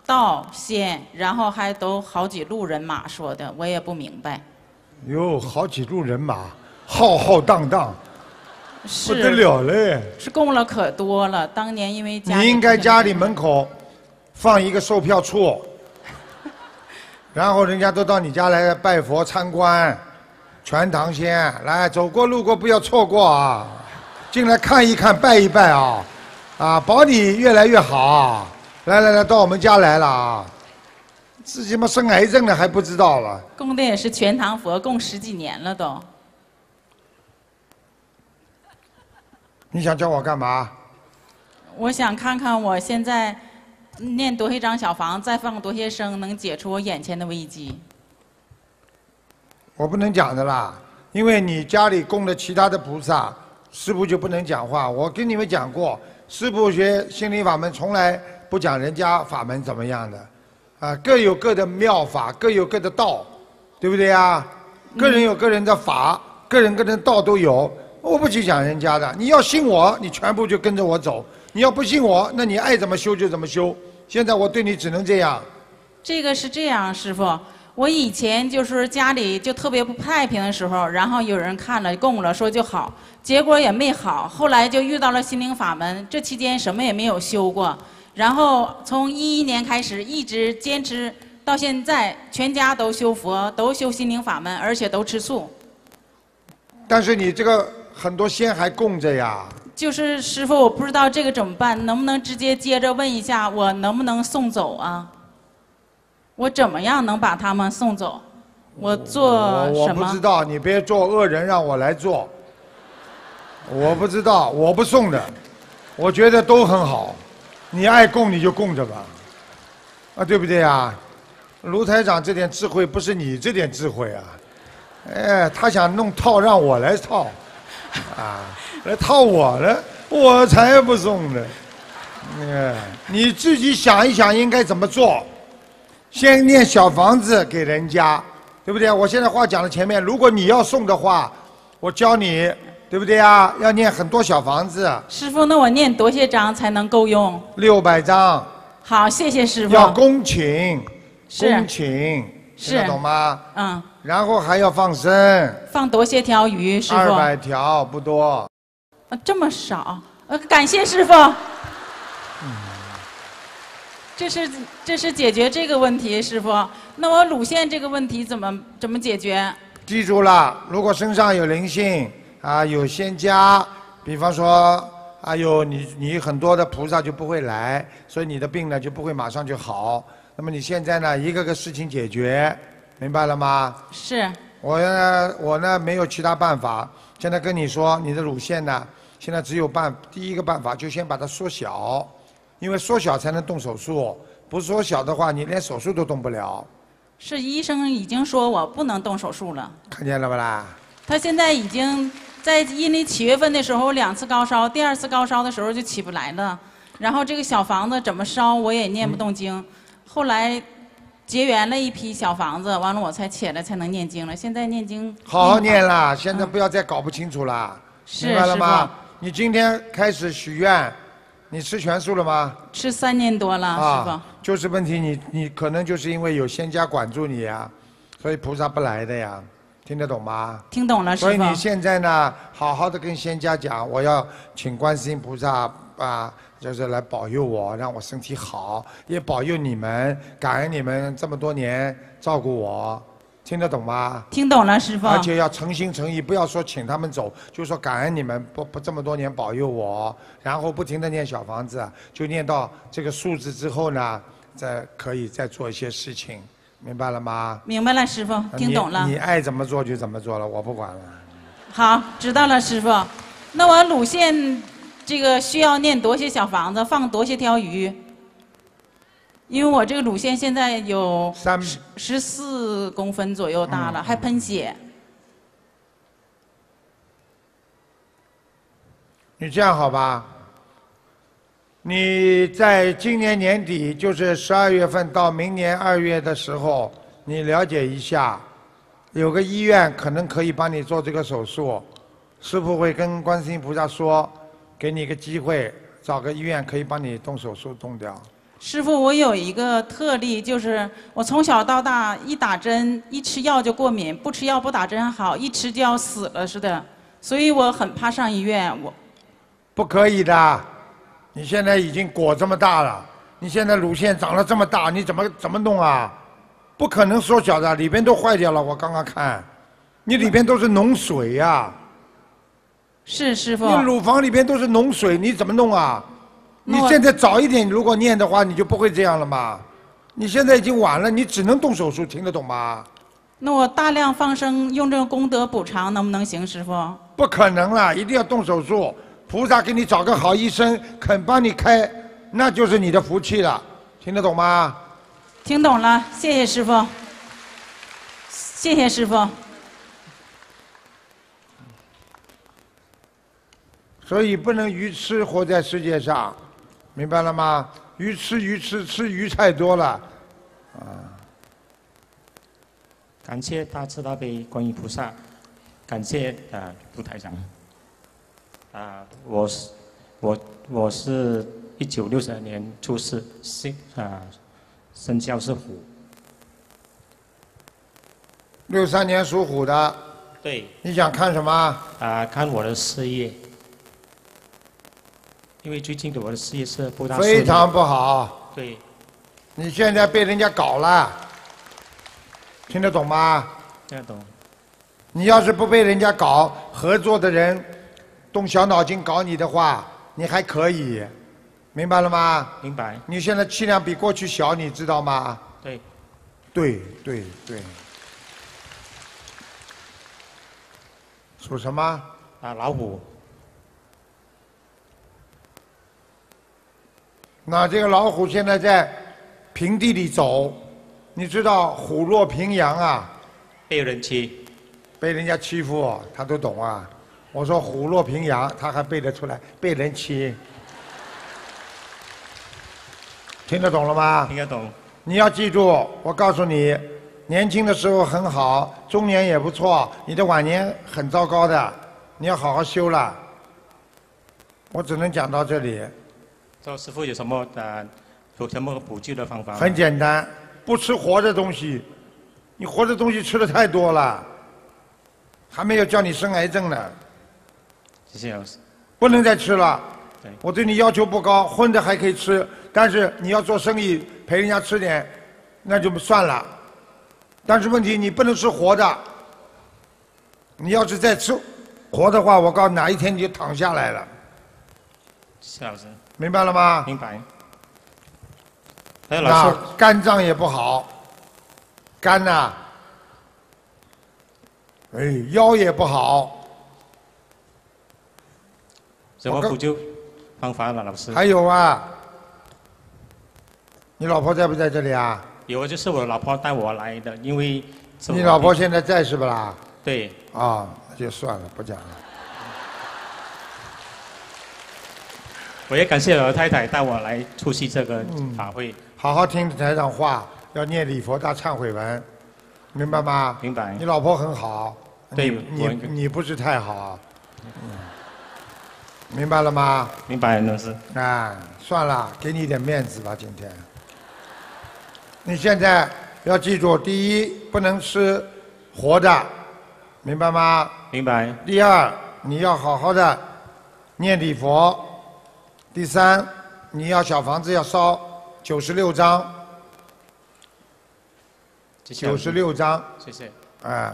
道、仙，然后还都好几路人马说的，我也不明白。有好几路人马，浩浩荡荡，不得了嘞！是供了可多了，当年因为家你应该家里门口放一个售票处，[laughs] 然后人家都到你家来拜佛参观，全堂仙来走过路过不要错过啊。进来看一看，拜一拜啊，啊，保你越来越好。来来来，到我们家来了啊，自己嘛生癌症了还不知道了。供的也是全堂佛，供十几年了都。你想叫我干嘛？我想看看我现在念多一张小房，再放多些声，能解除我眼前的危机。我不能讲的啦，因为你家里供的其他的菩萨。师傅就不能讲话，我跟你们讲过，师傅学心灵法门从来不讲人家法门怎么样的，啊，各有各的妙法，各有各的道，对不对呀？个人有个人的法，个人个人道都有，我不去讲人家的。你要信我，你全部就跟着我走；你要不信我，那你爱怎么修就怎么修。现在我对你只能这样。这个是这样，师傅。我以前就是家里就特别不太平的时候，然后有人看了供了，说就好，结果也没好。后来就遇到了心灵法门，这期间什么也没有修过，然后从一一年开始一直坚持到现在，全家都修佛，都修心灵法门，而且都吃素。但是你这个很多仙还供着呀。就是师傅，我不知道这个怎么办，能不能直接接着问一下，我能不能送走啊？我怎么样能把他们送走？我做什么？我不知道，你别做恶人，让我来做。我不知道，我不送的。我觉得都很好，你爱供你就供着吧，啊，对不对呀？卢台长，这点智慧不是你这点智慧啊！哎，他想弄套，让我来套，啊，来套我了，我才不送呢！哎，你自己想一想，应该怎么做？先念小房子给人家，对不对？我现在话讲到前面，如果你要送的话，我教你，对不对呀？要念很多小房子。师傅，那我念多些张才能够用？六百张。好，谢谢师傅。要恭请。恭请。是。听得懂吗？嗯。然后还要放生。放多些条鱼，师傅。二百条，不多。啊，这么少？呃，感谢师傅。这是这是解决这个问题，师傅。那我乳腺这个问题怎么怎么解决？记住了，如果身上有灵性啊，有仙家，比方说啊，有你你很多的菩萨就不会来，所以你的病呢就不会马上就好。那么你现在呢，一个个事情解决，明白了吗？是。我呢，我呢没有其他办法。现在跟你说，你的乳腺呢，现在只有办第一个办法，就先把它缩小。因为缩小才能动手术，不缩小的话，你连手术都动不了。是医生已经说我不能动手术了。看见了不啦？他现在已经在因为七月份的时候两次高烧，第二次高烧的时候就起不来了。然后这个小房子怎么烧我也念不动经。后来结缘了一批小房子，完了我才起来才能念经了。现在念经好好念啦，现在不要再搞不清楚啦，明白了吗？你今天开始许愿。你吃全素了吗？吃三年多了，师傅。就是问题，你你可能就是因为有仙家管住你呀，所以菩萨不来的呀，听得懂吗？听懂了，师傅。所以你现在呢，好好的跟仙家讲，我要请观世音菩萨啊，就是来保佑我，让我身体好，也保佑你们，感恩你们这么多年照顾我。听得懂吗？听懂了，师傅。而且要诚心诚意，不要说请他们走，就说感恩你们，不不这么多年保佑我，然后不停地念小房子，就念到这个数字之后呢，再可以再做一些事情，明白了吗？明白了，师傅，听懂了。你爱怎么做就怎么做了，我不管了。好，知道了，师傅。那我鲁县这个需要念多些小房子，放多些条鱼。因为我这个乳腺现在有三十四公分左右大了，还喷血。你这样好吧？你在今年年底，就是十二月份到明年二月的时候，你了解一下，有个医院可能可以帮你做这个手术。师傅会跟观世音菩萨说，给你一个机会，找个医院可以帮你动手术动掉。师傅，我有一个特例，就是我从小到大一打针一吃药就过敏，不吃药不打针好，一吃就要死了，似的。所以我很怕上医院。我不可以的，你现在已经裹这么大了，你现在乳腺长了这么大，你怎么怎么弄啊？不可能缩小的，里边都坏掉了。我刚刚看，你里边都是脓水呀。是师傅。你乳房里边都是脓水，你怎么弄啊？你现在早一点，如果念的话，你就不会这样了嘛。你现在已经晚了，你只能动手术，听得懂吗？那我大量放生，用这个功德补偿，能不能行，师傅？不可能了，一定要动手术。菩萨给你找个好医生，肯帮你开，那就是你的福气了，听得懂吗？听懂了，谢谢师傅。谢谢师傅。所以不能愚痴活在世界上。明白了吗？鱼吃鱼吃吃鱼太多了。啊！感谢大慈大悲观音菩萨，感谢啊卢台长。啊，我是我我是一九六三年出世，生啊生肖是虎。六三年属虎的。对。你想看什么？啊，看我的事业。因为最近的我的事业是不大非常不好。对，你现在被人家搞了，听得懂吗？听得懂。你要是不被人家搞，合作的人动小脑筋搞你的话，你还可以，明白了吗？明白。你现在气量比过去小，你知道吗？对。对对对。属什么？啊，老虎。那这个老虎现在在平地里走，你知道“虎落平阳”啊？被人欺，被人家欺负，他都懂啊。我说“虎落平阳”，他还背得出来，被人欺。听得懂了吗？听得懂。你要记住，我告诉你，年轻的时候很好，中年也不错，你的晚年很糟糕的，你要好好修了。我只能讲到这里。赵师傅有什么呃，有什么补救的方法？很简单，不吃活的东西。你活的东西吃的太多了，还没有叫你生癌症呢。谢谢老师。不能再吃了。对。我对你要求不高，荤的还可以吃，但是你要做生意陪人家吃点，那就算了。但是问题你不能吃活的。你要是再吃活的话，我告哪一天你就躺下来了。谢老师。明白了吗？明白。哎，老师，那肝脏也不好，肝呐，哎，腰也不好，怎么补救方法呢，老师？还有啊，你老婆在不在这里啊？有，就是我老婆带我来的，因为……你老婆现在在是不啦？对，啊，就算了，不讲了。我也感谢老太太带我来出席这个法会。好好听台上话，要念礼佛大忏悔文，明白吗？明白。你老婆很好，对你你不是太好，明白了吗？明白，老师。啊，算了，给你一点面子吧，今天。你现在要记住，第一，不能吃活的，明白吗？明白。第二，你要好好的念礼佛。第三，你要小房子要烧九十六张，九十六张，谢谢。嗯，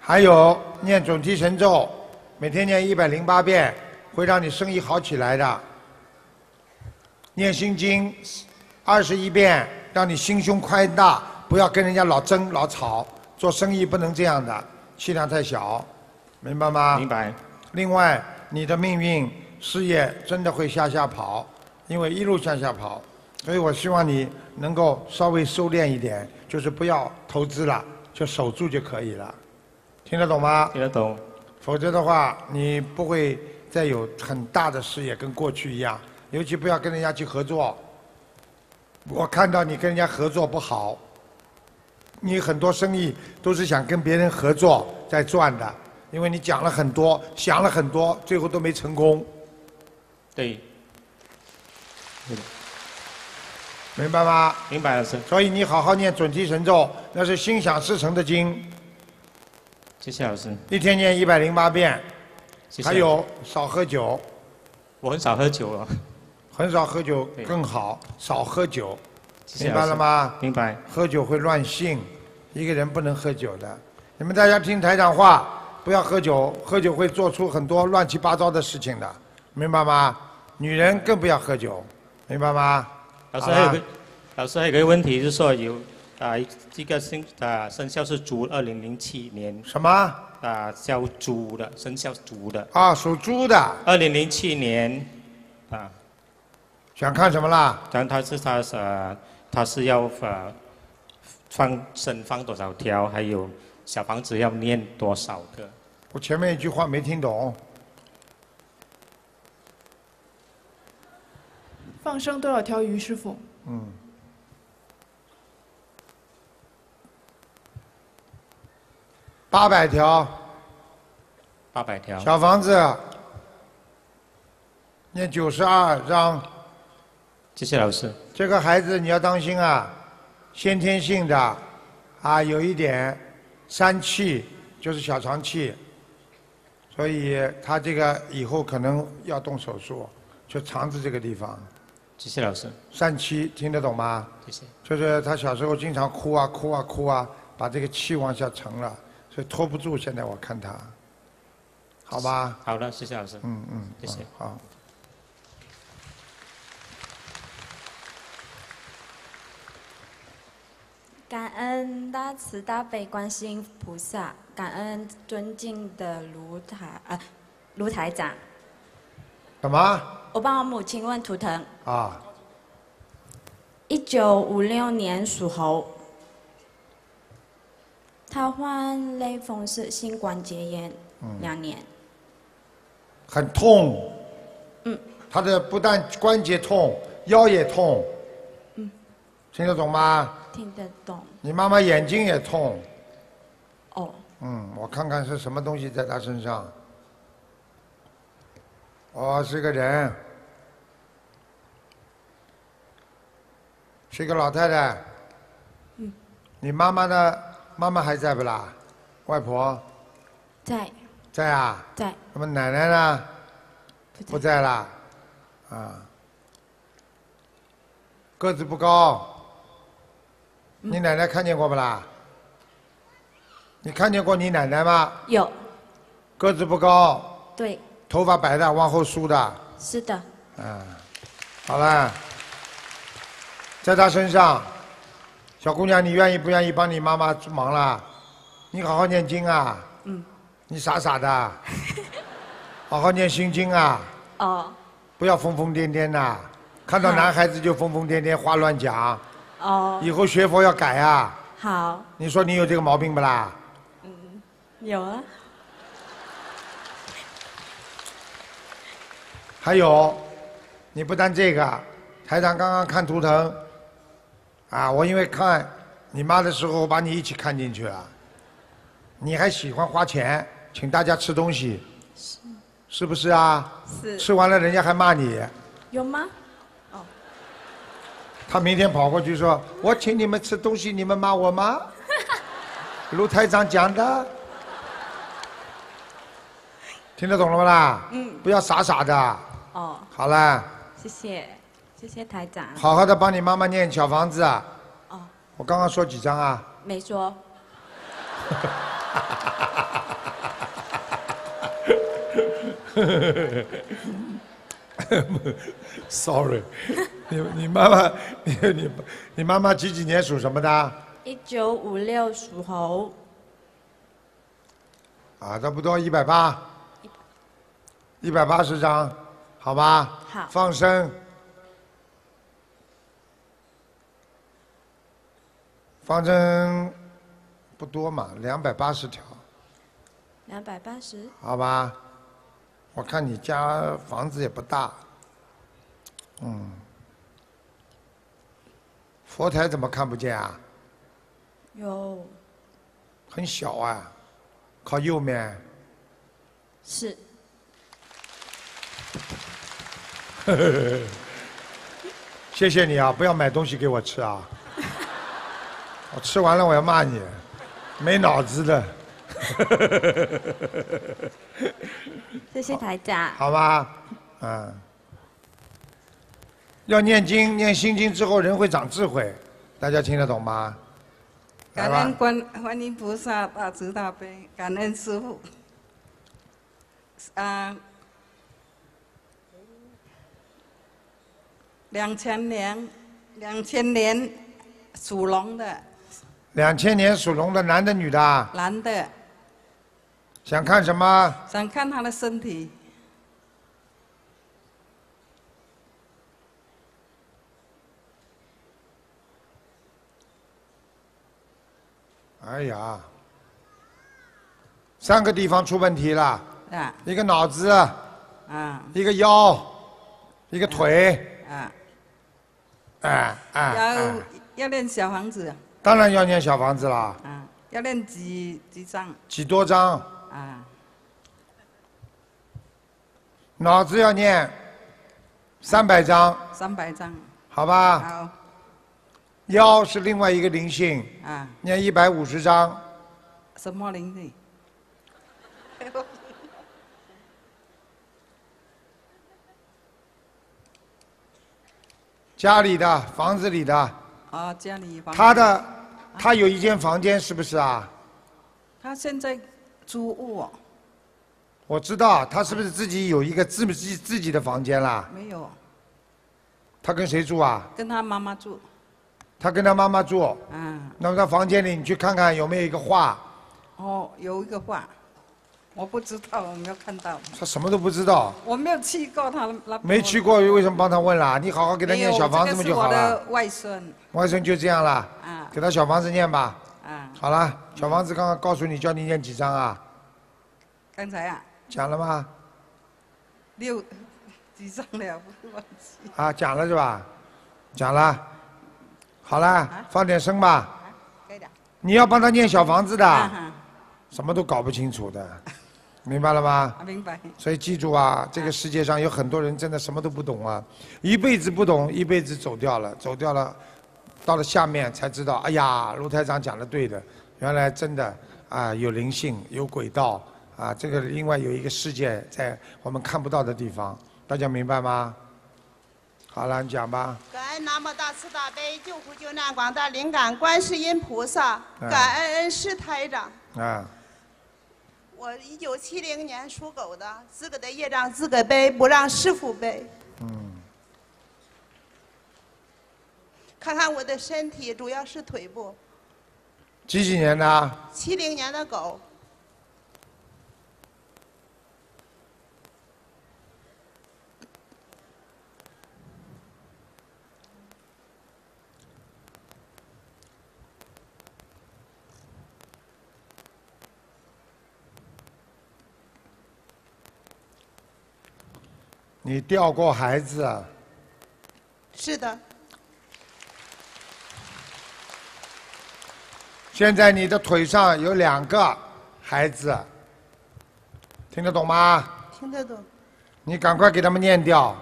还有念总提神咒，每天念一百零八遍，会让你生意好起来的。念心经二十一遍，让你心胸宽大，不要跟人家老争老吵，做生意不能这样的，气量太小，明白吗？明白。另外，你的命运。事业真的会向下跑，因为一路向下跑，所以我希望你能够稍微收敛一点，就是不要投资了，就守住就可以了，听得懂吗？听得懂。否则的话，你不会再有很大的事业跟过去一样，尤其不要跟人家去合作。我看到你跟人家合作不好，你很多生意都是想跟别人合作在赚的，因为你讲了很多，想了很多，最后都没成功。对，明白吗？明白了，所以你好好念准提神咒，那是心想事成的经。谢谢老师。一天念一百零八遍，还有少喝酒。我很少喝酒了，很少喝酒更好，少喝酒。明白了吗？明白。喝酒会乱性，一个人不能喝酒的。你们大家听台长话，不要喝酒，喝酒会做出很多乱七八糟的事情的，明白吗？女人更不要喝酒，明白吗？老师还有个，老师还有个问题是说有啊，这个生啊生肖是猪，二零零七年什么啊？叫猪的生肖猪的啊，属猪的。二零零七年啊，想看什么啦？讲他是他呃，他是要呃，放生放多少条？还有小房子要念多少个？我前面一句话没听懂。放生多少条鱼，师傅？嗯。八百条。八百条。小房子，念九十二章。谢谢老师。这个孩子你要当心啊，先天性的啊，有一点三气就是小肠气，所以他这个以后可能要动手术，就肠子这个地方。谢谢老师。善气听得懂吗？谢谢。就是他小时候经常哭啊哭啊哭啊，把这个气往下沉了，所以拖不住。现在我看他，好吧。好的，谢谢老师。嗯嗯，谢谢。好。感恩大慈大悲观音菩萨，感恩尊敬的卢台啊，卢台长。什么？我帮我母亲问图腾啊，一九五六年属猴，她患类风湿性关节炎两年，很痛。嗯，她的不但关节痛，腰也痛。嗯，听得懂吗？听得懂。你妈妈眼睛也痛。哦。嗯，我看看是什么东西在她身上。哦，是个人。这个老太太，嗯，你妈妈的妈妈还在不啦？外婆，在在啊，在。那么奶奶呢？不在啦，啊，个子不高。你奶奶看见过不啦？你看见过你奶奶吗？有。个子不高。对。头发白的，往后梳的。是的。嗯，好了。在她身上，小姑娘，你愿意不愿意帮你妈妈忙啦？你好好念经啊！嗯。你傻傻的，[laughs] 好好念心经啊！哦。不要疯疯癫癫的，看到男孩子就疯疯癫癫，话乱讲。哦。以后学佛要改啊。好。你说你有这个毛病不啦？嗯，有啊。还有，你不单这个，台上刚刚看图腾。啊！我因为看你妈的时候，我把你一起看进去了。你还喜欢花钱请大家吃东西，是是不是啊？是。吃完了人家还骂你。有吗？哦。他明天跑过去说：“我请你们吃东西，你们骂我吗？” [laughs] 卢台长讲的，听得懂了吗？啦？嗯。不要傻傻的。哦。好了。谢谢。谢谢台长。好好的帮你妈妈念小房子啊。哦。我刚刚说几张啊？没说。s [laughs] o r r y 你你妈妈你你你妈妈几几年属什么的？一九五六属猴。啊，差不多一百八。一百八十张，好吧。好。放生。方针不多嘛，两百八十条。两百八十。好吧，我看你家房子也不大。嗯。佛台怎么看不见啊？有。很小啊，靠右面。是。[laughs] 谢谢你啊！不要买东西给我吃啊！我吃完了，我要骂你，没脑子的。[laughs] 谢谢台长，好吧，嗯，要念经，念心经之后人会长智慧，大家听得懂吗？感恩观观音菩萨大慈大悲，感恩师父。啊，两千年，两千年属龙的。两千年属龙的，男的女的？男的。想看什么？想看他的身体。哎呀，三个地方出问题了。啊。一个脑子。啊。一个腰。一个腿。啊。啊啊要要练小房子。当然要念小房子啦。要念几几张？几多张？啊。脑子要念三百张。三百张。好吧。好。腰是另外一个灵性。啊。念一百五十张。什么灵性？[laughs] 家里的房子里的。啊，家里房。他的。他有一间房间，是不是啊？他现在租屋。我知道，他是不是自己有一个自自自己的房间啦？没有。他跟谁住啊？跟他妈妈住。他跟他妈妈住。嗯。那个房间里，你去看看有没有一个画。哦，有一个画。我不知道，我没有看到。他什么都不知道。我没有去过他那。没去过，为什么帮他问啦？你好好给他念小房子不就好了。我的外孙。外孙就这样了。啊。给他小房子念吧。啊。好了，小房子刚刚告诉你，叫你念几张啊？刚才啊。讲了吗？六，[laughs] 几张了？忘记。啊，讲了是吧？讲了。好了，放点声吧。可以的。你要帮他念小房子的，什么都搞不清楚的。明白了吗？明白。所以记住啊，这个世界上有很多人真的什么都不懂啊，一辈子不懂，一辈子走掉了，走掉了，到了下面才知道，哎呀，卢台长讲的对的，原来真的啊有灵性，有轨道啊，这个另外有一个世界在我们看不到的地方，大家明白吗？好，了，你讲吧。感恩那么大慈大悲、救苦救难、广大灵感、观世音菩萨，感恩师台长。啊。我一九七零年属狗的，自个的业障自个背，不让师傅背。嗯，看看我的身体，主要是腿部。几几年的？七零年的狗。你掉过孩子？是的。现在你的腿上有两个孩子，听得懂吗？听得懂。你赶快给他们念掉，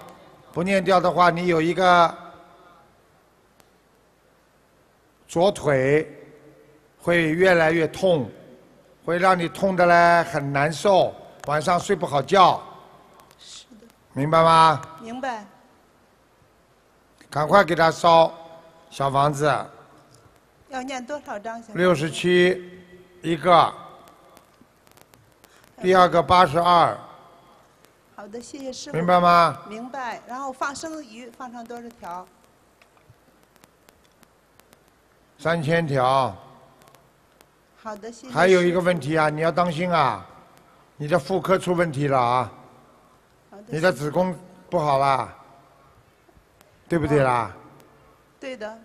不念掉的话，你有一个左腿会越来越痛，会让你痛的嘞很难受，晚上睡不好觉。明白吗？明白。赶快给他烧小房子。要念多少张六十七一个，第二个八十二。好的，谢谢师傅。明白吗？明白。然后放生鱼放上多少条？三千条。好的，谢谢。还有一个问题啊，你要当心啊，你的妇科出问题了啊。你的子宫不好啦，对不对啦？对的。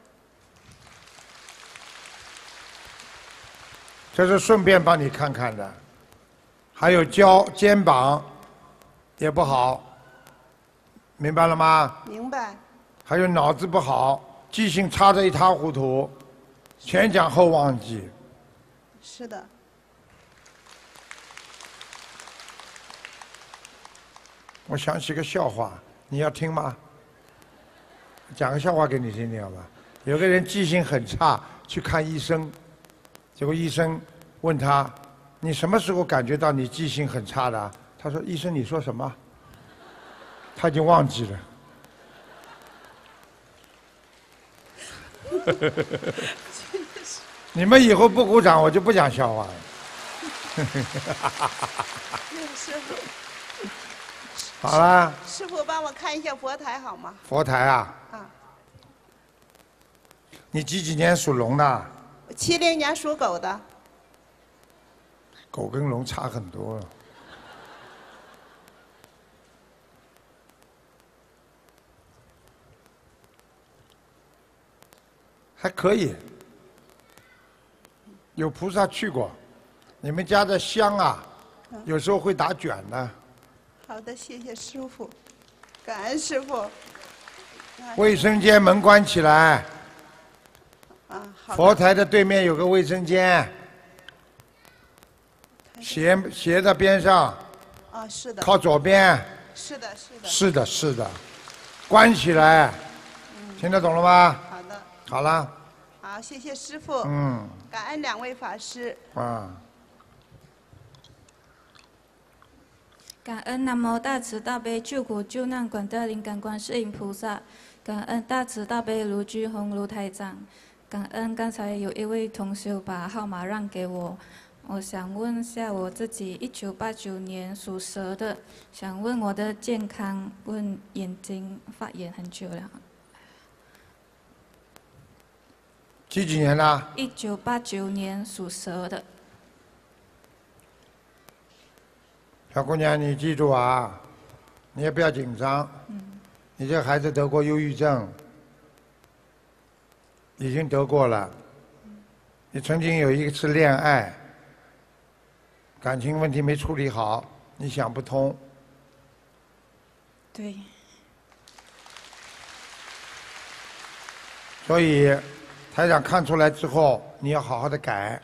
这是顺便帮你看看的，还有腰、肩膀也不好，明白了吗？明白。还有脑子不好，记性差得一塌糊涂，前讲后忘记。是的。我想起个笑话，你要听吗？讲个笑话给你听听好吧。有个人记性很差，去看医生，结果医生问他：“你什么时候感觉到你记性很差的？”他说：“医生，你说什么？他已经忘记了。[laughs] ”你们以后不鼓掌，我就不讲笑话了。好啦，师傅帮我看一下佛台好吗？佛台啊，啊，你几几年属龙的？我七零年属狗的。狗跟龙差很多了，还可以。有菩萨去过，你们家的香啊，有时候会打卷的。好的，谢谢师傅，感恩师傅。卫生间门关起来。啊，好佛台的对面有个卫生间，斜斜的边上。啊，是的。靠左边。是的，是的。是的，是的，关起来。听得懂了吗？好的。好了。好，谢谢师傅。嗯。感恩两位法师。啊。感恩南无大慈大悲救苦救难广大灵感观世音菩萨，感恩大慈大悲卢居宏卢台长，感恩刚才有一位同学把号码让给我，我想问下我自己，一九八九年属蛇的，想问我的健康，问眼睛发炎很久了，几几年啦？一九八九年属蛇的。小姑娘，你记住啊，你也不要紧张。你这孩子得过忧郁症，已经得过了。你曾经有一次恋爱，感情问题没处理好，你想不通。对。所以，台长看出来之后，你要好好的改，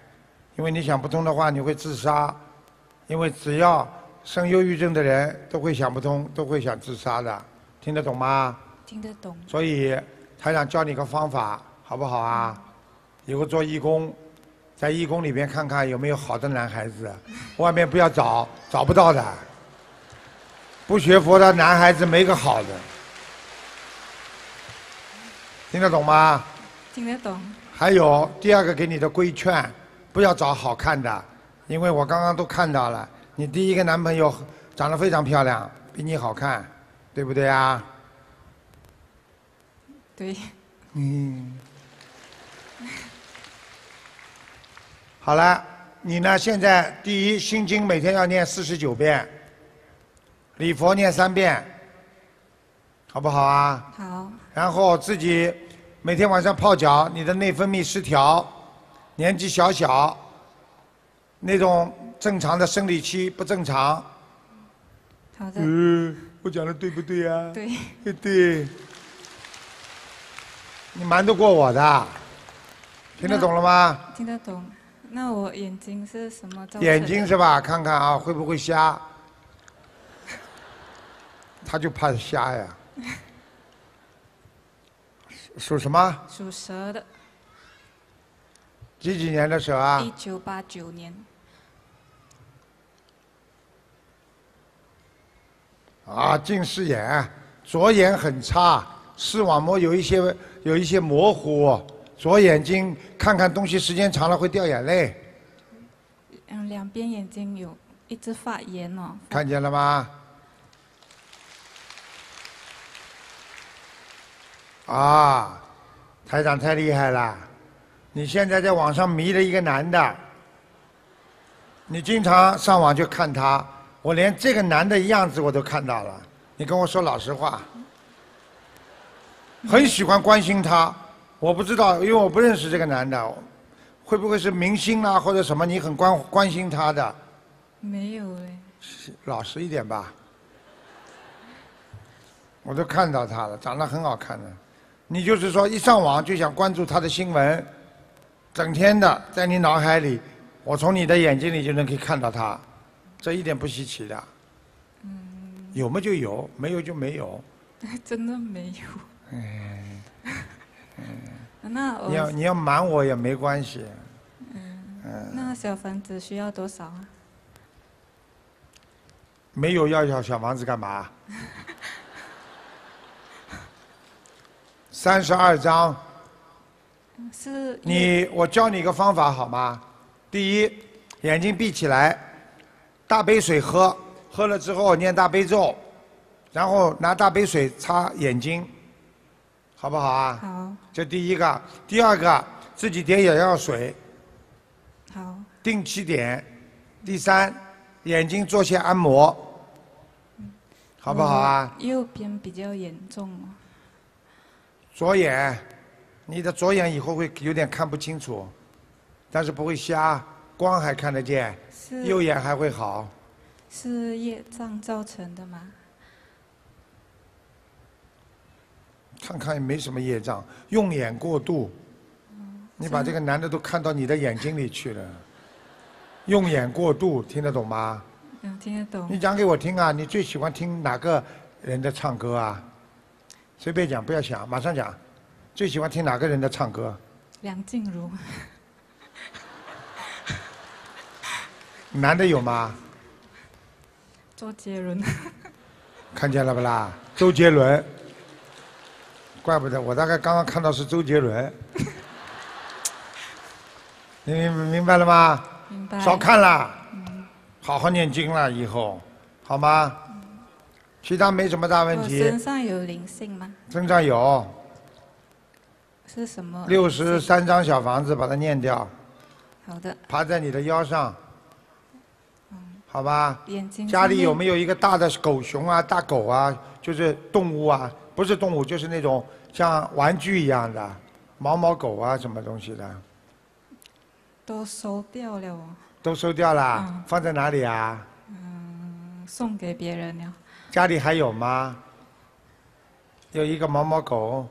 因为你想不通的话，你会自杀。因为只要生忧郁症的人都会想不通，都会想自杀的，听得懂吗？听得懂。所以他想教你个方法，好不好啊？以后做义工，在义工里边看看有没有好的男孩子，[laughs] 外面不要找，找不到的。不学佛的男孩子没个好的，听得懂吗？听得懂。还有第二个给你的规劝，不要找好看的，因为我刚刚都看到了。你第一个男朋友长得非常漂亮，比你好看，对不对啊？对。嗯。好了，你呢？现在第一，心经每天要念四十九遍，礼佛念三遍，好不好啊？好。然后自己每天晚上泡脚，你的内分泌失调，年纪小小，那种。正常的生理期不正常，好的。嗯，我讲的对不对呀？对。对。你瞒得过我的，听得懂了吗？听得懂，那我眼睛是什么？眼睛是吧？看看啊，会不会瞎？他就怕瞎呀。属什么？属蛇的。几几年的蛇啊？一九八九年。啊，近视眼，左眼很差，视网膜有一些有一些模糊，左眼睛看看东西时间长了会掉眼泪。嗯，两边眼睛有，一直发炎哦。看见了吗？啊，台长太厉害了，你现在在网上迷了一个男的，你经常上网就看他。我连这个男的样子我都看到了，你跟我说老实话，很喜欢关心他。我不知道，因为我不认识这个男的，会不会是明星啊或者什么？你很关关心他的？没有哎，老实一点吧。我都看到他了，长得很好看的。你就是说一上网就想关注他的新闻，整天的在你脑海里，我从你的眼睛里就能可以看到他。这一点不稀奇的，嗯，有嘛就有，没有就没有。[laughs] 真的没有。嗯。嗯。[laughs] 那你要你要瞒我也没关系。嗯。那小房子需要多少啊？没有要小小房子干嘛？[laughs] 三十二张。是。你我教你一个方法好吗？第一，眼睛闭起来。大杯水喝，喝了之后念大悲咒，然后拿大杯水擦眼睛，好不好啊？好。这第一个，第二个自己点眼药水。好。定期点，第三眼睛做些按摩，好不好啊？右边比较严重。左眼，你的左眼以后会有点看不清楚，但是不会瞎，光还看得见。右眼还会好，是业障造成的吗？看看也没什么业障，用眼过度，你把这个男的都看到你的眼睛里去了，用眼过度，听得懂吗？能听得懂。你讲给我听啊，你最喜欢听哪个人的唱歌啊？随便讲，不要想，马上讲，最喜欢听哪个人的唱歌？梁静茹。男的有吗？周杰伦，看见了不啦？[laughs] 周杰伦，怪不得我大概刚刚看到是周杰伦。[laughs] 你明白了吗？明白。少看了，好好念经了以后，好吗？其他没什么大问题。身上有灵性吗？身上有。是什么？六十三张小房子，把它念掉。好的。趴在你的腰上。好吧，家里有没有一个大的狗熊啊、大狗啊，就是动物啊？不是动物，就是那种像玩具一样的毛毛狗啊，什么东西的？都收掉了。都收掉了？放在哪里啊？嗯，送给别人了。家里还有吗？有一个毛毛狗。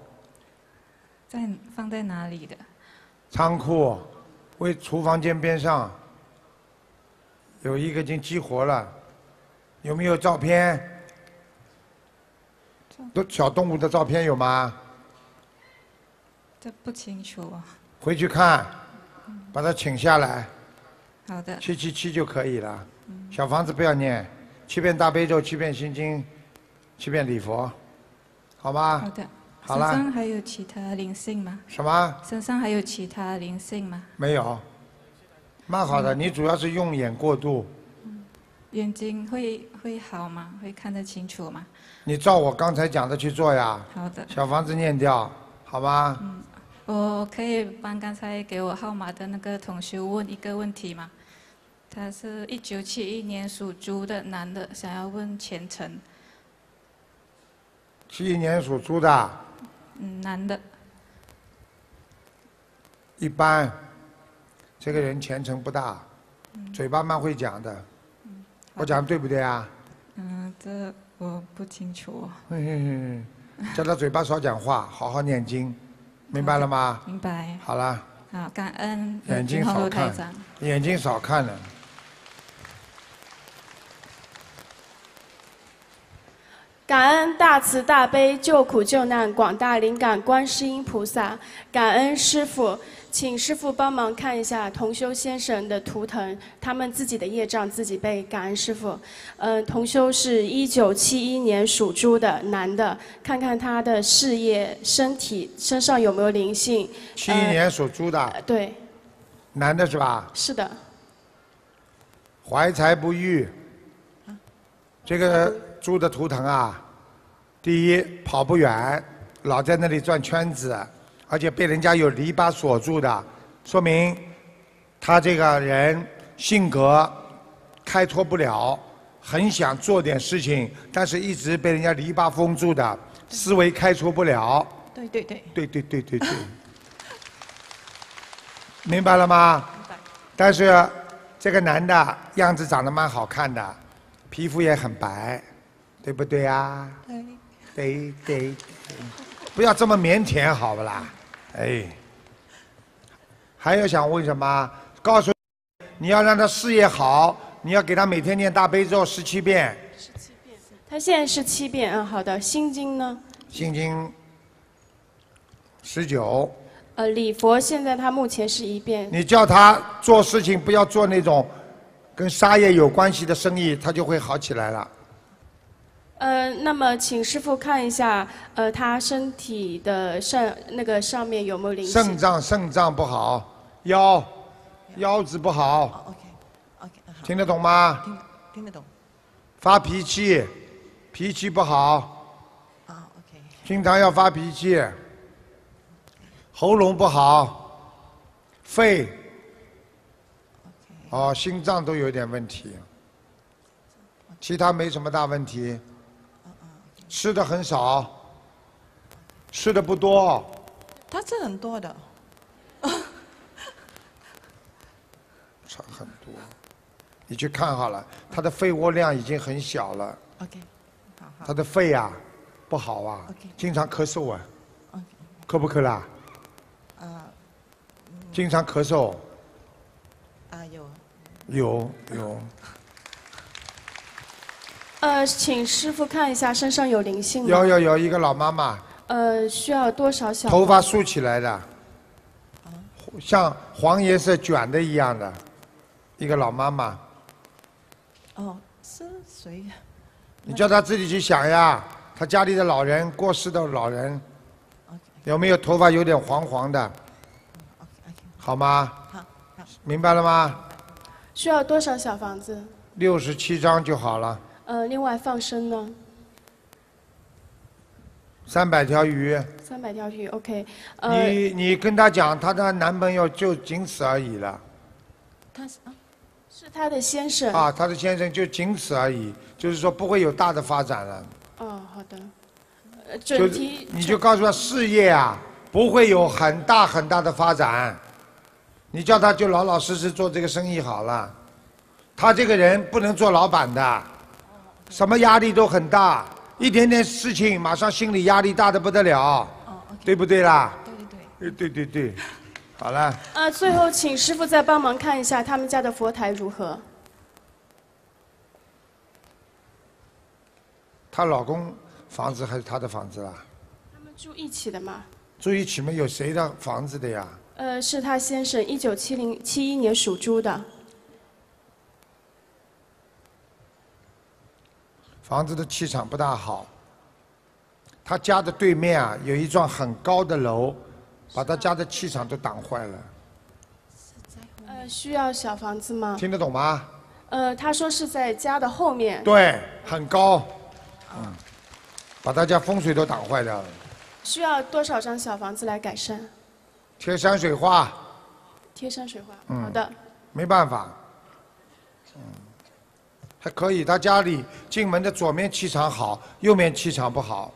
在放在哪里的？仓库，为厨房间边上。有一个已经激活了，有没有照片？都小动物的照片有吗？这不清楚啊。回去看，把它请下来。好的。七七七就可以了。小房子不要念，七遍大悲咒，七遍心经，七遍礼佛，好吗？好的，好了。身上还有其他灵性吗？什么？身上还有其他灵性吗？没有。蛮好的，你主要是用眼过度。眼睛会会好吗？会看得清楚吗？你照我刚才讲的去做呀。好的。小房子念掉，好吗？嗯，我可以帮刚才给我号码的那个同学问一个问题吗？他是一九七一年属猪的男的，想要问前程。七一年属猪的。嗯，男的。一般。这个人前程不大，嘴巴蛮会讲的，我讲的对不对啊？嗯，这我不清楚。嗯叫他嘴巴少讲话，[laughs] 好好念经，明白了吗？明白。好了。好，感恩，然后抬头，眼睛少看了。感恩大慈大悲救苦救难广大灵感观世音菩萨，感恩师父。请师傅帮忙看一下同修先生的图腾，他们自己的业障自己背。感恩师傅。嗯，同修是一九七一年属猪的男的，看看他的事业、身体、身上有没有灵性。七一年属猪的。对。男的是吧？是的。怀才不遇。这个猪的图腾啊，第一跑不远，老在那里转圈子。而且被人家有篱笆锁住的，说明他这个人性格开脱不了，很想做点事情，但是一直被人家篱笆封住的，思维开脱不了。对对对。对对对对对。[laughs] 明白了吗？明白。但是这个男的样子长得蛮好看的，皮肤也很白，对不对呀？对对对。不要这么腼腆，好不啦？哎，还有想问什么？告诉你要让他事业好，你要给他每天念大悲咒十七遍。十七遍，他现在是七遍，嗯，好的。心经呢？心经十九。呃，礼佛现在他目前是一遍。你叫他做事情，不要做那种跟沙业有关系的生意，他就会好起来了。呃，那么请师傅看一下，呃，他身体的上那个上面有没有灵？肾脏，肾脏不好，腰，腰子不好。OK，OK，听得懂吗？听，听得懂。发脾气，脾气不好。o k 经常要发脾气。喉咙不好，肺。哦，心脏都有点问题，其他没什么大问题。吃的很少，吃的不多。他吃很多的，差 [laughs] 很多。你去看好了，他的肺窝量已经很小了。OK，好。他的肺啊，不好啊，经常咳嗽啊。OK。咳不咳啦？啊。经常咳嗽。啊有。有有。呃，请师傅看一下身上有灵性吗？有有有一个老妈妈。呃，需要多少小？头发竖起来的。像黄颜色卷的一样的，一个老妈妈。哦，是谁？你叫他自己去想呀，他家里的老人，过世的老人，有没有头发有点黄黄的好吗？好。明白了吗？需要多少小房子？六十七张就好了。呃，另外放生呢？三百条鱼。三百条鱼，OK。你你跟他讲，他的男朋友就仅此而已了。他是，是他的先生。啊，他的先生就仅此而已，就是说不会有大的发展了。哦，好的。呃，你就告诉他事业啊，不会有很大很大的发展。你叫他就老老实实做这个生意好了。他这个人不能做老板的。什么压力都很大，一点点事情马上心里压力大的不得了，对不对啦？对对对，对对对，好了。呃，最后请师傅再帮忙看一下他们家的佛台如何？她老公房子还是她的房子啦？他们住一起的嘛？住一起嘛？有谁的房子的呀？呃，是她先生，一九七零七一年属猪的。房子的气场不大好，他家的对面啊有一幢很高的楼，把他家的气场都挡坏了。呃，需要小房子吗？听得懂吗？呃，他说是在家的后面。对，很高，嗯，把他家风水都挡坏掉了。需要多少张小房子来改善？贴山水画。贴山水画。嗯。好的。没办法。还可以，他家里进门的左面气场好，右面气场不好，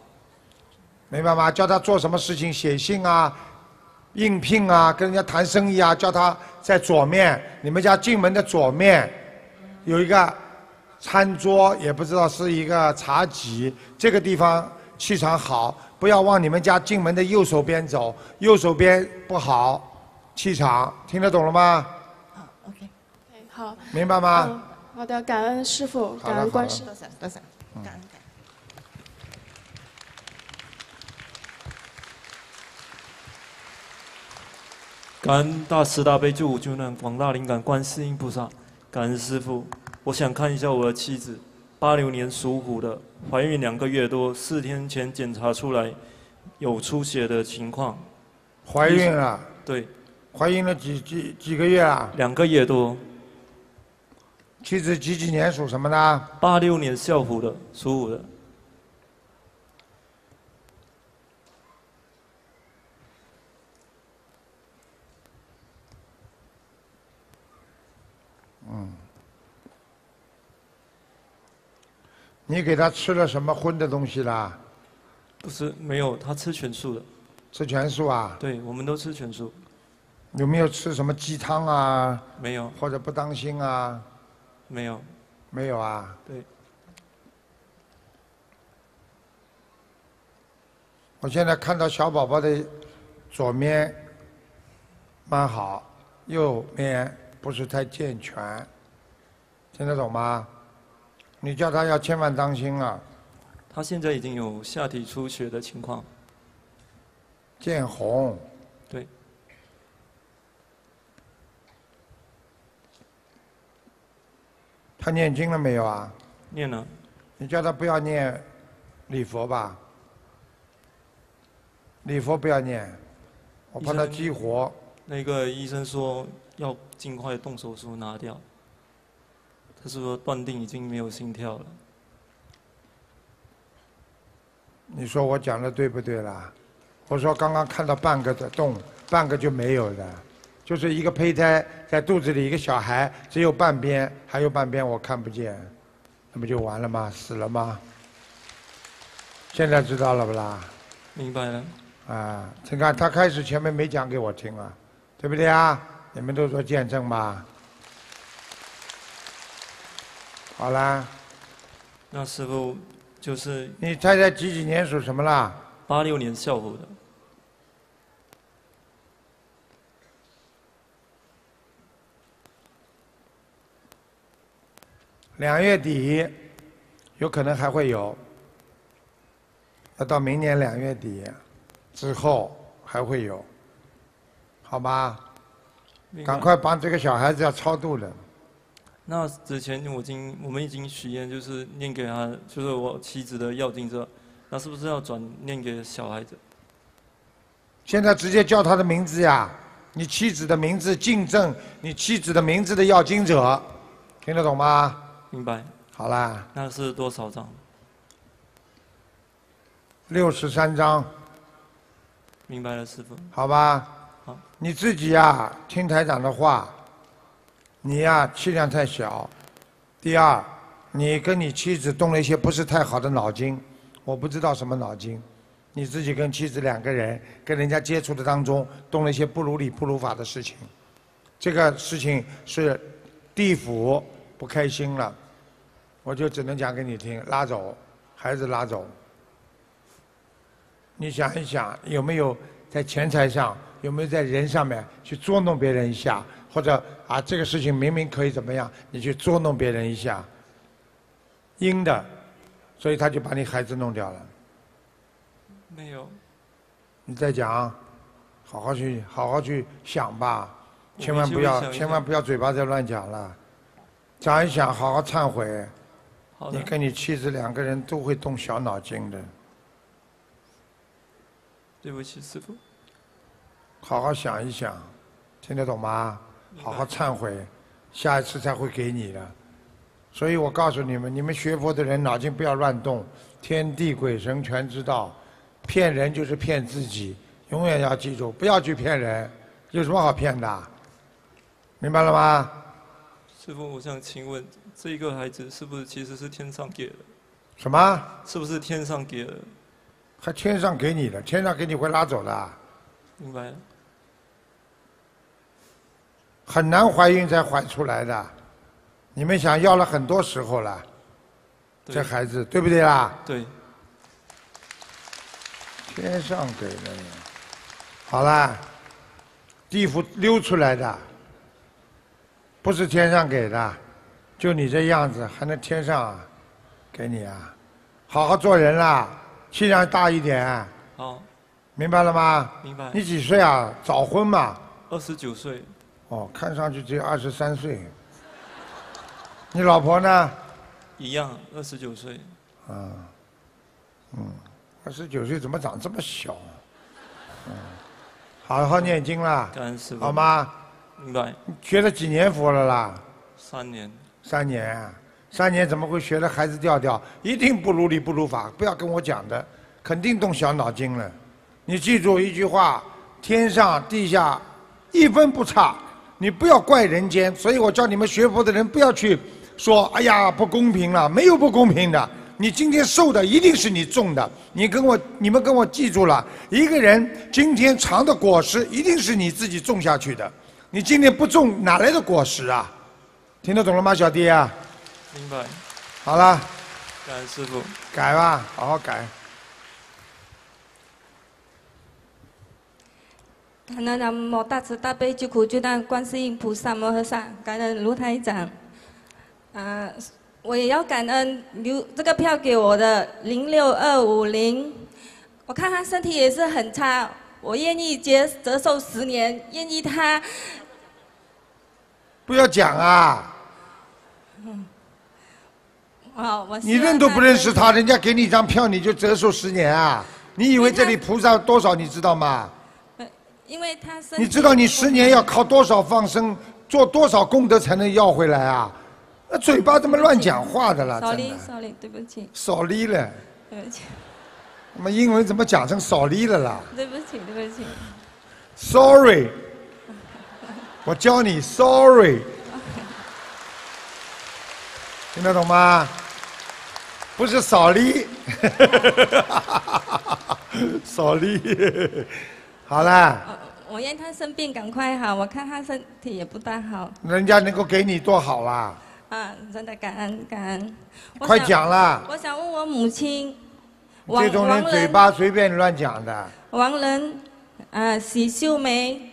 明白吗？叫他做什么事情，写信啊，应聘啊，跟人家谈生意啊，叫他在左面。你们家进门的左面有一个餐桌，也不知道是一个茶几，这个地方气场好，不要往你们家进门的右手边走，右手边不好，气场听得懂了吗？好，OK，好，明白吗？好的，感恩师傅，感恩观世。大伞，感恩感恩。感恩大慈大悲救苦救难广大灵感观世音菩萨，感恩师父。我想看一下我的妻子，八六年属虎的，怀孕两个月多，四天前检查出来有出血的情况。怀孕了？对。怀孕了几几几个月啊？两个月多。妻子几几年属什么呢？八六年校服的，属虎的。嗯。你给他吃了什么荤的东西啦？不吃，没有，他吃全素的。吃全素啊？对，我们都吃全素。有没有吃什么鸡汤啊？没有。或者不当心啊？没有，没有啊。对。我现在看到小宝宝的左面蛮好，右面不是太健全。听得懂吗？你叫他要千万当心啊。他现在已经有下体出血的情况。见红。他念经了没有啊？念了。你叫他不要念礼佛吧。礼佛不要念。我怕他激活。那个医生说要尽快动手术拿掉。他是说断定已经没有心跳了。你说我讲的对不对啦？我说刚刚看到半个在动，半个就没有了。就是一个胚胎在肚子里，一个小孩只有半边，还有半边我看不见，那不就完了吗？死了吗？现在知道了不啦？明白了。啊，陈看他开始前面没讲给我听啊，对不对啊？你们都说见证吧。好啦。那时候就是你猜猜几几年属什么啦？八六年校服的。两月底，有可能还会有。要到明年两月底，之后还会有，好吧？赶快帮这个小孩子要超度了。那之前我已经，我们已经许愿，就是念给他，就是我妻子的要经者，那是不是要转念给小孩子？现在直接叫他的名字呀！你妻子的名字，敬正，你妻子的名字的要经者，听得懂吗？明白。好啦，那是多少张？六十三张。明白了，师傅。好吧。好。你自己呀，听台长的话。你呀，气量太小。第二，你跟你妻子动了一些不是太好的脑筋，我不知道什么脑筋。你自己跟妻子两个人跟人家接触的当中，动了一些不如理不如法的事情，这个事情是地府不开心了。我就只能讲给你听，拉走，孩子拉走。你想一想，有没有在钱财上，有没有在人上面去捉弄别人一下，或者啊，这个事情明明可以怎么样，你去捉弄别人一下，应的，所以他就把你孩子弄掉了。没有。你再讲，好好去，好好去想吧，千万不要，千万不要嘴巴再乱讲了，想一想，好好忏悔。你跟你妻子两个人都会动小脑筋的。对不起，师傅。好好想一想，听得懂吗？好好忏悔，下一次才会给你的。所以我告诉你们，你们学佛的人脑筋不要乱动，天地鬼神全知道，骗人就是骗自己，永远要记住，不要去骗人，有什么好骗的？明白了吗？师傅，我想请问。这一个孩子是不是其实是天上给的？什么？是不是天上给的？还天上给你的？天上给你会拉走的。明白了。很难怀孕才怀出来的，你们想要了很多时候了，这孩子对不对啦？对。天上给的，好啦，地府溜出来的，不是天上给的。就你这样子，还能天上？给你啊，好好做人啦，气量大一点。哦，明白了吗？明白。你几岁啊？早婚嘛。二十九岁。哦，看上去只有二十三岁。你老婆呢？一样，二十九岁。啊，嗯，二十九岁怎么长这么小？嗯，好好念经啦，好吗？明白。学了几年佛了啦？三年。三年啊，三年怎么会学了孩子调调？一定不如理不如法，不要跟我讲的，肯定动小脑筋了。你记住一句话：天上地下，一分不差。你不要怪人间。所以我叫你们学佛的人不要去说：“哎呀，不公平了。”没有不公平的。你今天受的一定是你种的。你跟我，你们跟我记住了：一个人今天尝的果实，一定是你自己种下去的。你今天不种，哪来的果实啊？听得懂了吗，小弟啊？明白。好了，感恩师傅，改吧，好好改。感恩南无大慈大悲救苦救难观世音菩萨摩诃萨，感恩卢台长。啊，我也要感恩留这个票给我的零六二五零。我看他身体也是很差，我愿意接折寿十年，愿意他。不要讲啊！啊，[laughs] 我你认都不认识他，人家给你一张票，你就折寿十年啊！你以为这里菩萨多少你知道吗？因为他你知道你十年要靠多少放生，做多少功德才能要回来啊？那嘴巴怎么乱讲话的了？sorry，sorry，[laughs] 对不起。sorry 了，对不起。怎么英文怎么讲成少利了啦？对不起，对不起。sorry。我教你，sorry，听得懂吗？不是扫地，[laughs] 扫地，好啦。我让他生病赶快好，我看他身体也不大好。人家能够给你多好啦。啊，真的感恩感恩。快讲啦！我想问我母亲，这种人嘴巴随便乱讲的。王伦，啊，许秀梅。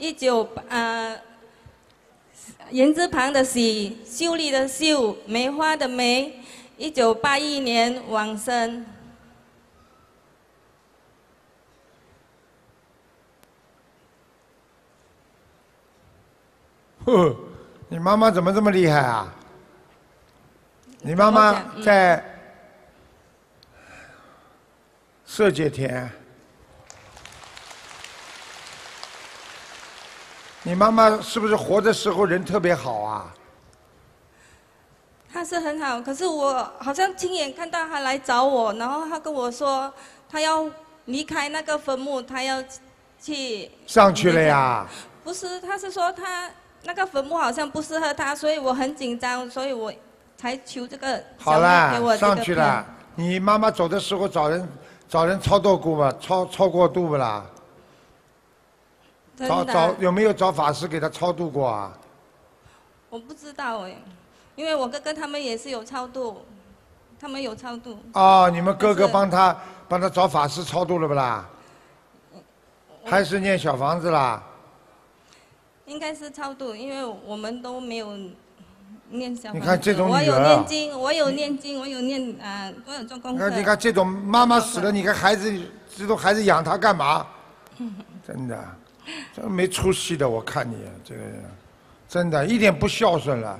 一九呃，言字旁的喜，秀丽的秀，梅花的梅，一九八一年往生。你妈妈怎么这么厉害啊？你妈妈在色界天。你妈妈是不是活的时候人特别好啊？她是很好，可是我好像亲眼看到她来找我，然后她跟我说，她要离开那个坟墓，她要去上去了呀。不是，她是说她那个坟墓好像不适合她，所以我很紧张，所以我才求这个好妹给我去个。你妈妈走的时候找人找人超度过吗？超超过度不啦？找找有没有找法师给他超度过啊？我不知道哎，因为我哥哥他们也是有超度，他们有超度。哦，你们哥哥帮他帮他找法师超度了不啦？还是念小房子啦？应该是超度，因为我们都没有念小房子。你看这种我有念经，我有念经，我有念啊，我有做功课。那你看这种妈妈死了，你看孩子这种孩子养他干嘛？[laughs] 真的。这没出息的，我看你这个，人，真的，一点不孝顺了，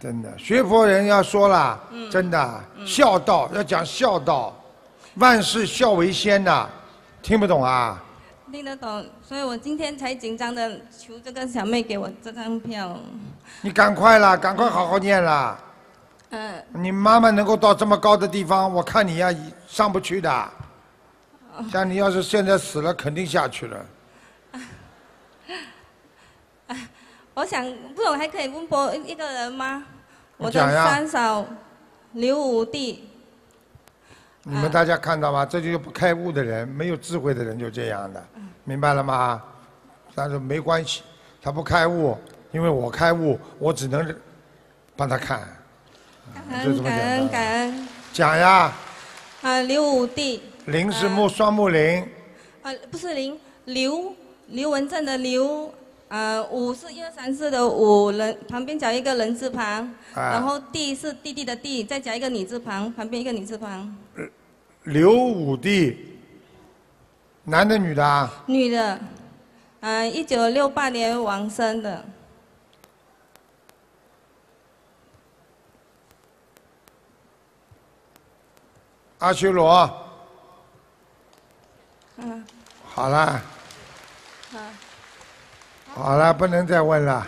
真的。学佛人要说了，真的，孝道要讲孝道，万事孝为先呐，听不懂啊？听得懂，所以我今天才紧张的求这个小妹给我这张票。你赶快啦，赶快好好念啦。嗯。你妈妈能够到这么高的地方，我看你呀，上不去的。像你要是现在死了，肯定下去了。我想，不，懂还可以问播一个人吗？我的三嫂刘武弟。你们大家看到吗？这就是不开悟的人，没有智慧的人就这样的，明白了吗？但是没关系，他不开悟，因为我开悟，我只能帮他看。感恩感恩感恩。讲呀。啊，刘武弟。林是木，双木林。啊，不是林，刘刘文正的刘。呃，五是一二三四的五人，旁边加一个人字旁，然后弟是弟弟的弟，再加一个女字旁，旁边一个女字旁。刘武弟，男的女的啊？女的，呃，一九六八年生的。阿修罗，嗯，好啦。好了，不能再问了。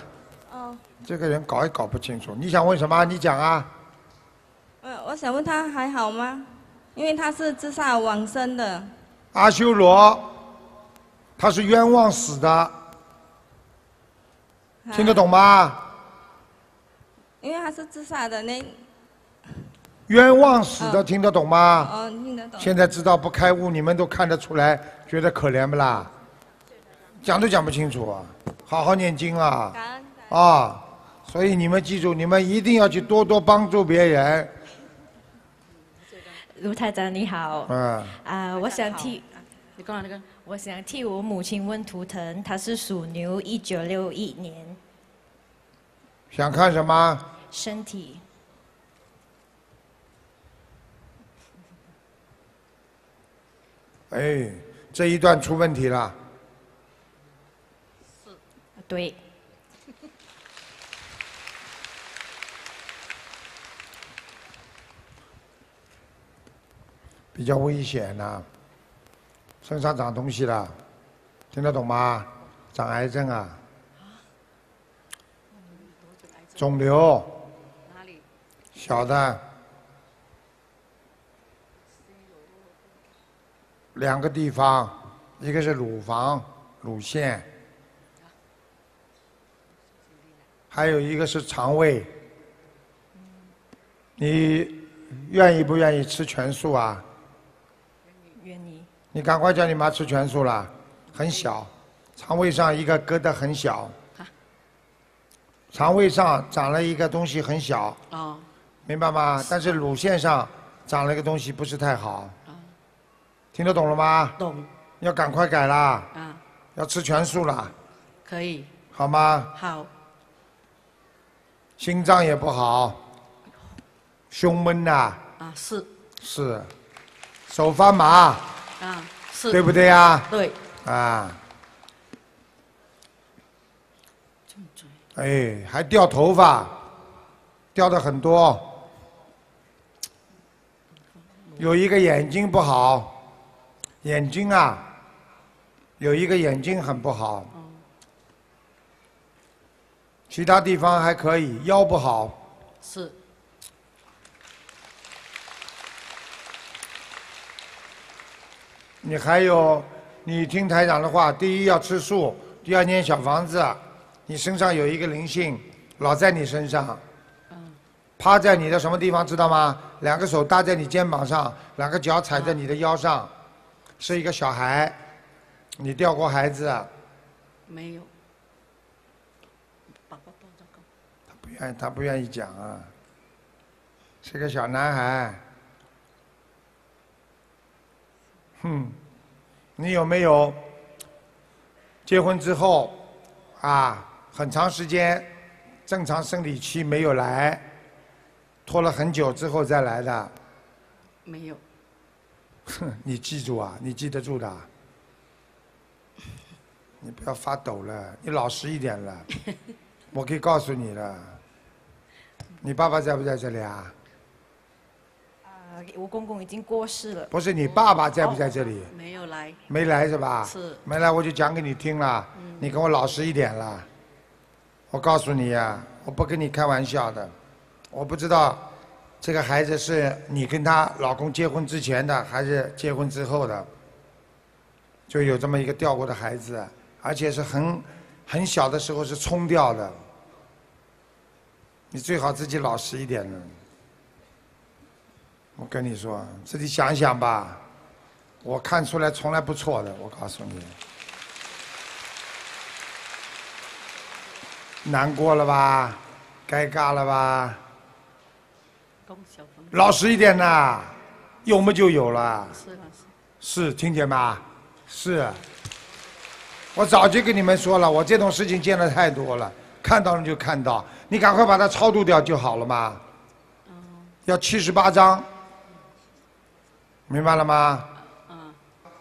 哦。这个人搞也搞不清楚，你想问什么？你讲啊。我我想问他还好吗？因为他是自杀往生的。阿修罗，他是冤枉死的。听得懂吗？因为他是自杀的，那。冤枉死的听得懂吗？哦，听得懂。现在知道不开悟，你们都看得出来，觉得可怜不啦？讲都讲不清楚。好好念经啊！啊，所以你们记住，你们一定要去多多帮助别人。卢太长，你好。啊。啊，我想替。你过来那个。我想替我母亲问图腾，她是属牛，一九六一年。想看什么？身体。哎，这一段出问题了。对，[laughs] 比较危险呐，身上长东西了，听得懂吗？长癌症啊，肿瘤，小的，两个地方，一个是乳房、乳腺。还有一个是肠胃，你愿意不愿意吃全素啊？愿意。你赶快叫你妈吃全素啦，很小，肠胃上一个疙瘩很小。肠胃上长了一个东西很小。哦。明白吗？但是乳腺上长了一个东西不是太好。啊。听得懂了吗？懂。要赶快改啦。啊。要吃全素了。可以。好吗？好。心脏也不好，胸闷呐。啊，是。是，手发麻。啊，是。对不对呀？对。啊。哎，还掉头发，掉的很多。有一个眼睛不好，眼睛啊，有一个眼睛很不好。其他地方还可以，腰不好。是。你还有，你听台长的话，第一要吃素，第二念小房子。你身上有一个灵性，老在你身上。嗯。趴在你的什么地方，知道吗？两个手搭在你肩膀上，两个脚踩在你的腰上，是一个小孩。你掉过孩子？没有。哎，他不愿意讲啊。是个小男孩。哼，你有没有结婚之后啊很长时间正常生理期没有来，拖了很久之后再来的？没有。哼，你记住啊，你记得住的。你不要发抖了，你老实一点了。我可以告诉你了。你爸爸在不在这里啊？我公公已经过世了。不是你爸爸在不在这里？没有来。没来是吧？是。没来我就讲给你听了。嗯。你跟我老实一点了。我告诉你呀，我不跟你开玩笑的。我不知道这个孩子是你跟她老公结婚之前的，还是结婚之后的。就有这么一个掉过的孩子，而且是很很小的时候是冲掉的。你最好自己老实一点呢。我跟你说，自己想想吧。我看出来从来不错的，我告诉你。难过了吧？尴尬了吧？老实一点呐，有么就有了。是，是。听见吗？是。我早就跟你们说了，我这种事情见的太多了，看到了就看到。你赶快把它超度掉就好了嘛。嗯。要七十八张，明白了吗？嗯。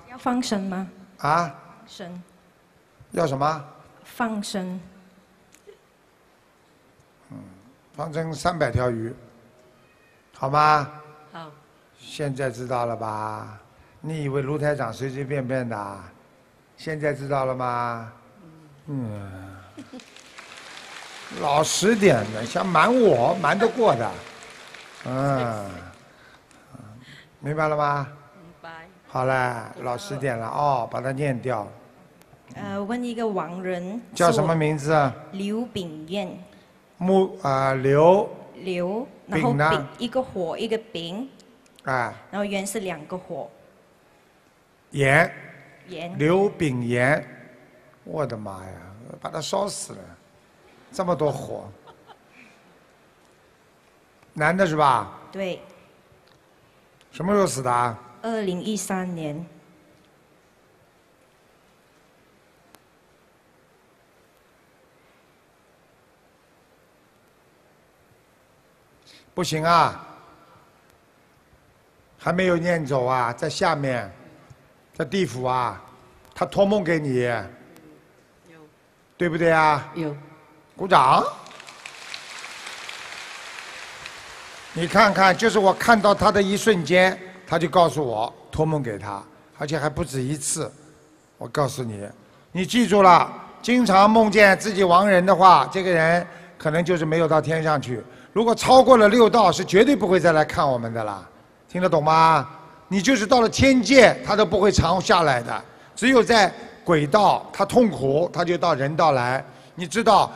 要放生吗？啊。放生。要什么？放生。嗯，放生三百条鱼，好吗？好。现在知道了吧？你以为卢台长随随便便的，现在知道了吗？嗯。嗯。老实点的，想瞒我 [laughs] 瞒得过的，嗯，[laughs] 明白了吗？明白。好了，老实点了哦，把它念掉。呃，问一个亡人。叫什么名字？刘炳燕。木啊，刘。刘。然后呢？一个火，一个丙。啊。然后，原是两个火。炎。炎。刘炳炎，我的妈呀，把他烧死了。这么多火，男的是吧？对。什么时候死的？二零一三年。不行啊，还没有念走啊，在下面，在地府啊，他托梦给你，对不对啊？有。鼓掌！你看看，就是我看到他的一瞬间，他就告诉我托梦给他，而且还不止一次。我告诉你，你记住了，经常梦见自己亡人的话，这个人可能就是没有到天上去。如果超过了六道，是绝对不会再来看我们的了。听得懂吗？你就是到了天界，他都不会常下来的。只有在鬼道，他痛苦，他就到人道来。你知道？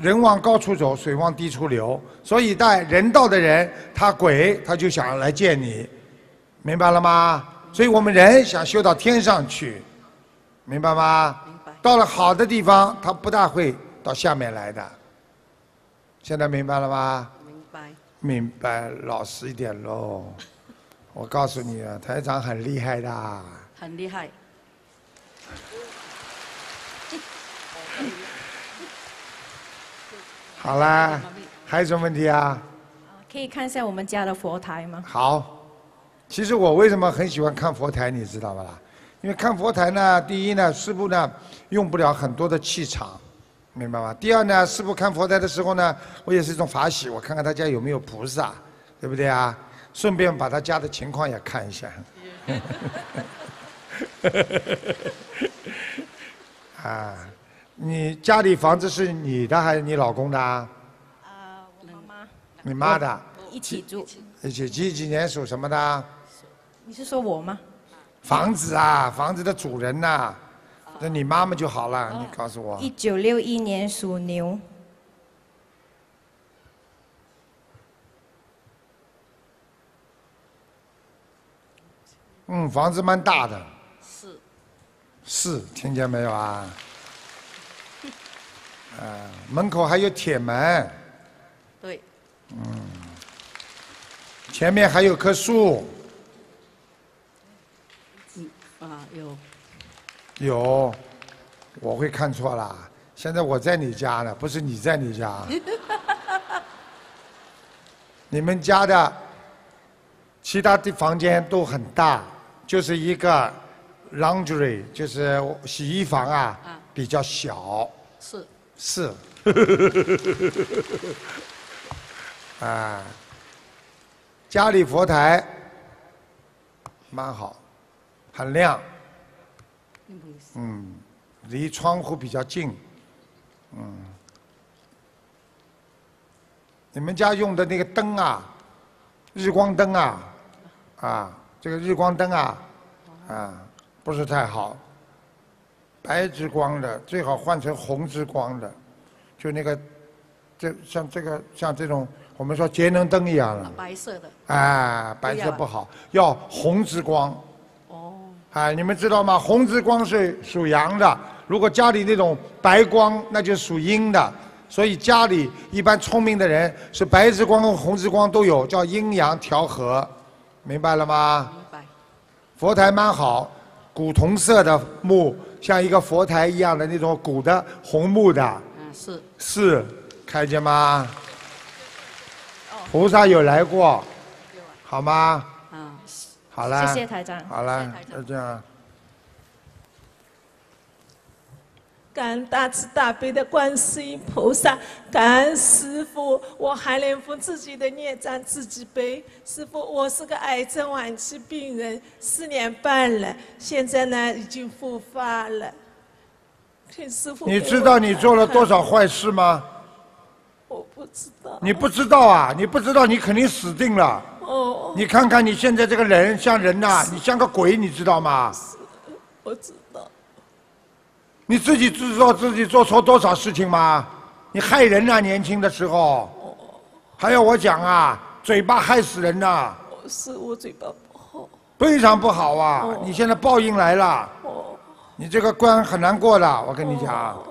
人往高处走，水往低处流，所以带人道的人，他鬼他就想来见你，明白了吗？所以我们人想修到天上去，明白吗？到了好的地方，他不大会到下面来的。现在明白了吗？明白。明白，老实一点喽。我告诉你啊，台长很厉害的。很厉害。[laughs] 好啦，还有什么问题啊？可以看一下我们家的佛台吗？好，其实我为什么很喜欢看佛台，你知道吧？因为看佛台呢，第一呢，师傅呢用不了很多的气场，明白吗？第二呢，师傅看佛台的时候呢，我也是一种法喜，我看看他家有没有菩萨，对不对啊？顺便把他家的情况也看一下。[laughs] [laughs] 啊。你家里房子是你的还是你老公的啊？呃，我妈。你妈的。一起住。起几几年属什么的你是说我吗？房子啊，房子的主人呐，那你妈妈就好了，你告诉我。一九六一年属牛。嗯，房子蛮大的。是。是，听见没有啊？啊，门口还有铁门。对。嗯。前面还有棵树。嗯啊有。有，我会看错啦。现在我在你家呢，不是你在你家 [laughs] 你们家的其他的房间都很大，就是一个 laundry，就是洗衣房啊，比较小。是。是，[laughs] 啊，家里佛台蛮好，很亮，嗯，离窗户比较近，嗯，你们家用的那个灯啊，日光灯啊，啊，这个日光灯啊，啊，不是太好。白之光的最好换成红之光的，就那个，就像这个像这种我们说节能灯一样的。白色的。哎，白色不好，要红之光。哦。哎，你们知道吗？红之光是属阳的，如果家里那种白光，那就属阴的。所以家里一般聪明的人是白之光和红之光都有，叫阴阳调和，明白了吗？明白。佛台蛮好。古铜色的木，像一个佛台一样的那种古的红木的。嗯，是是，看见吗？菩萨有来过，好吗？嗯，好了。谢谢台长。好了，再见啊。感恩大慈大悲的观世音菩萨，感恩师傅，我还能负自己的孽障自己背。师傅，我是个癌症晚期病人，四年半了，现在呢已经复发了。师傅，你知道你做了多少坏事吗？我不知道。你不知道啊？你不知道，你肯定死定了。哦。你看看你现在这个人像人呐，你像个鬼，你知道吗？我知。你自己知道自己做错多少事情吗？你害人啊！年轻的时候，还要我讲啊？嘴巴害死人呐！是我嘴巴不好。非常不好啊！你现在报应来了。哦。你这个关很难过的，我跟你讲。哦。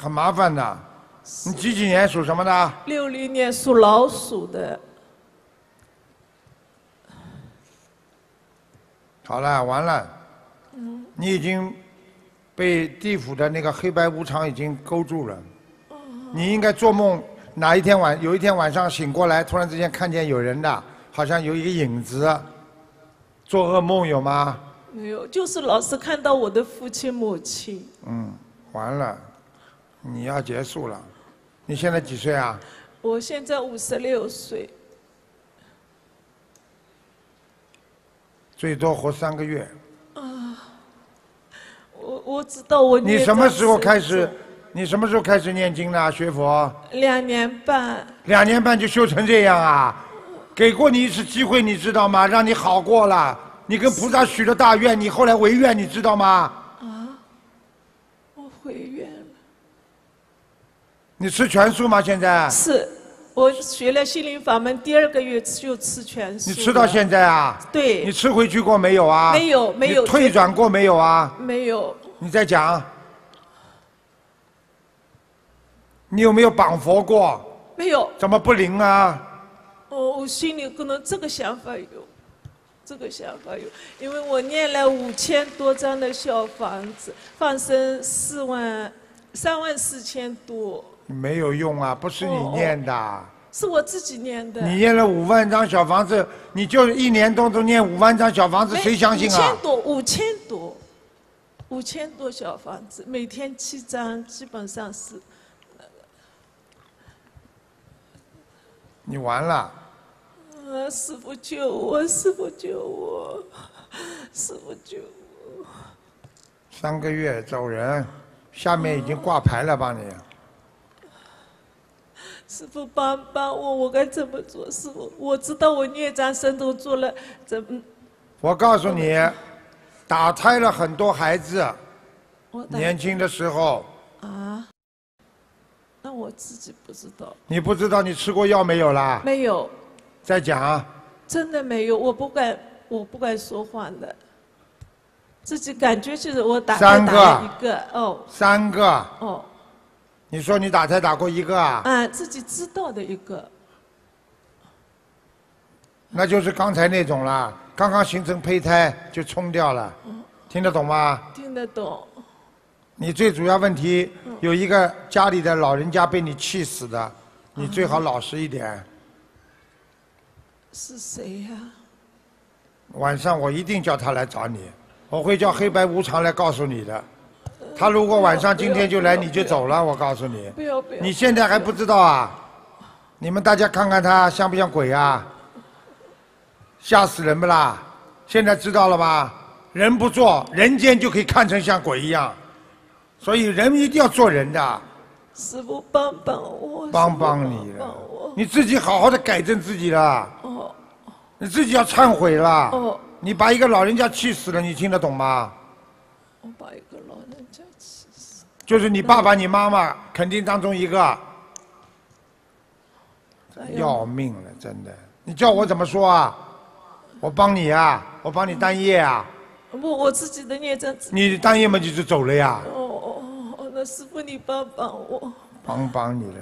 很麻烦的。你几几年属什么的？六零年属老鼠的。好了，完了。你已经被地府的那个黑白无常已经勾住了，你应该做梦哪一天晚有一天晚上醒过来，突然之间看见有人的，好像有一个影子，做噩梦有吗？没有，就是老是看到我的父亲母亲。嗯，完了，你要结束了，你现在几岁啊？我现在五十六岁，最多活三个月。啊。我我知道我你什么时候开始？你什么时候开始念经的？学佛两年半，两年半就修成这样啊？给过你一次机会，你知道吗？让你好过了，你跟菩萨许了大愿，你后来违愿，你知道吗？啊，我违愿了。你吃全素吗？现在是。我学了心灵法门，第二个月就吃全素。你吃到现在啊？对。你吃回去过没有啊？没有，没有。退转过没有啊？没有。你再讲，你有没有绑佛过？没有。怎么不灵啊？我我心里可能这个想法有，这个想法有，因为我念了五千多张的小房子，放生四万三万四千多。没有用啊！不是你念的，是我自己念的。你念了五万张小房子，你就一年当都念五万张小房子，谁相信啊？五千多，五千多，五千多小房子，每天七张，基本上是。你完了。啊！师傅救我！师傅救我！师傅救我！三个月走人，下面已经挂牌了帮你。师傅帮帮我，我该怎么做？师傅，我知道我孽障深重，做了怎么？我告诉你，打胎了很多孩子。我年轻的时候啊，那我自己不知道。你不知道你吃过药没有啦？没有。再讲。真的没有，我不敢，我不敢说谎的。自己感觉就是我打。三个。一个哦。三个。哦。你说你打胎打过一个啊？嗯，自己知道的一个。那就是刚才那种啦，刚刚形成胚胎就冲掉了，听得懂吗？听得懂。你最主要问题有一个家里的老人家被你气死的，你最好老实一点。是谁呀？晚上我一定叫他来找你，我会叫黑白无常来告诉你的。他如果晚上今天就来，你就走了。我告诉你，你现在还不知道啊！你们大家看看他像不像鬼啊？吓死人不啦？现在知道了吧？人不做，人间就可以看成像鬼一样。所以人一定要做人的。师傅帮帮我！帮帮你了！你自己好好的改正自己了。哦。你自己要忏悔了。哦。你把一个老人家气死了，你听得懂吗？我把一个。就是你爸爸、你妈妈，肯定当中一个，要命了，真的。你叫我怎么说啊？我帮你啊，我帮你单业啊。不，我自己的业障。你单业嘛，你就走了呀？哦哦哦，那师傅，你帮帮我。帮帮你了，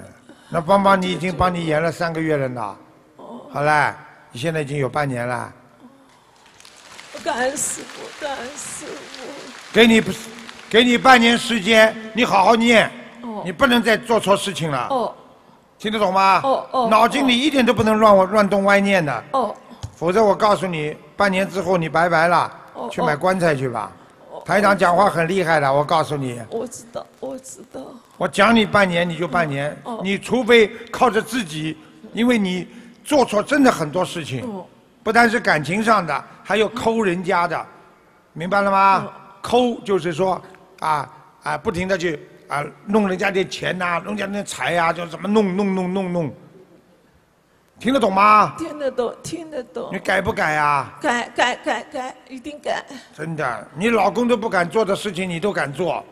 那帮帮你已经帮你延了三个月了呢。哦。好嘞，你现在已经有半年了。我干死我，干死我。给你不是。给你半年时间，你好好念，你不能再做错事情了。听得懂吗？脑筋里一点都不能乱我乱动歪念的。否则我告诉你，半年之后你拜拜了，去买棺材去吧。台长讲话很厉害的，我告诉你。我知道，我知道。我讲你半年，你就半年。你除非靠着自己，因为你做错真的很多事情，不单是感情上的，还有抠人家的，明白了吗？抠就是说。啊啊！不停的去啊，弄人家的钱呐，弄人家的财呀，就怎么弄弄弄弄弄。听得懂吗？听得懂，听得懂。你改不改啊？改改改改，一定改。真的，你老公都不敢做的事情，你都敢做。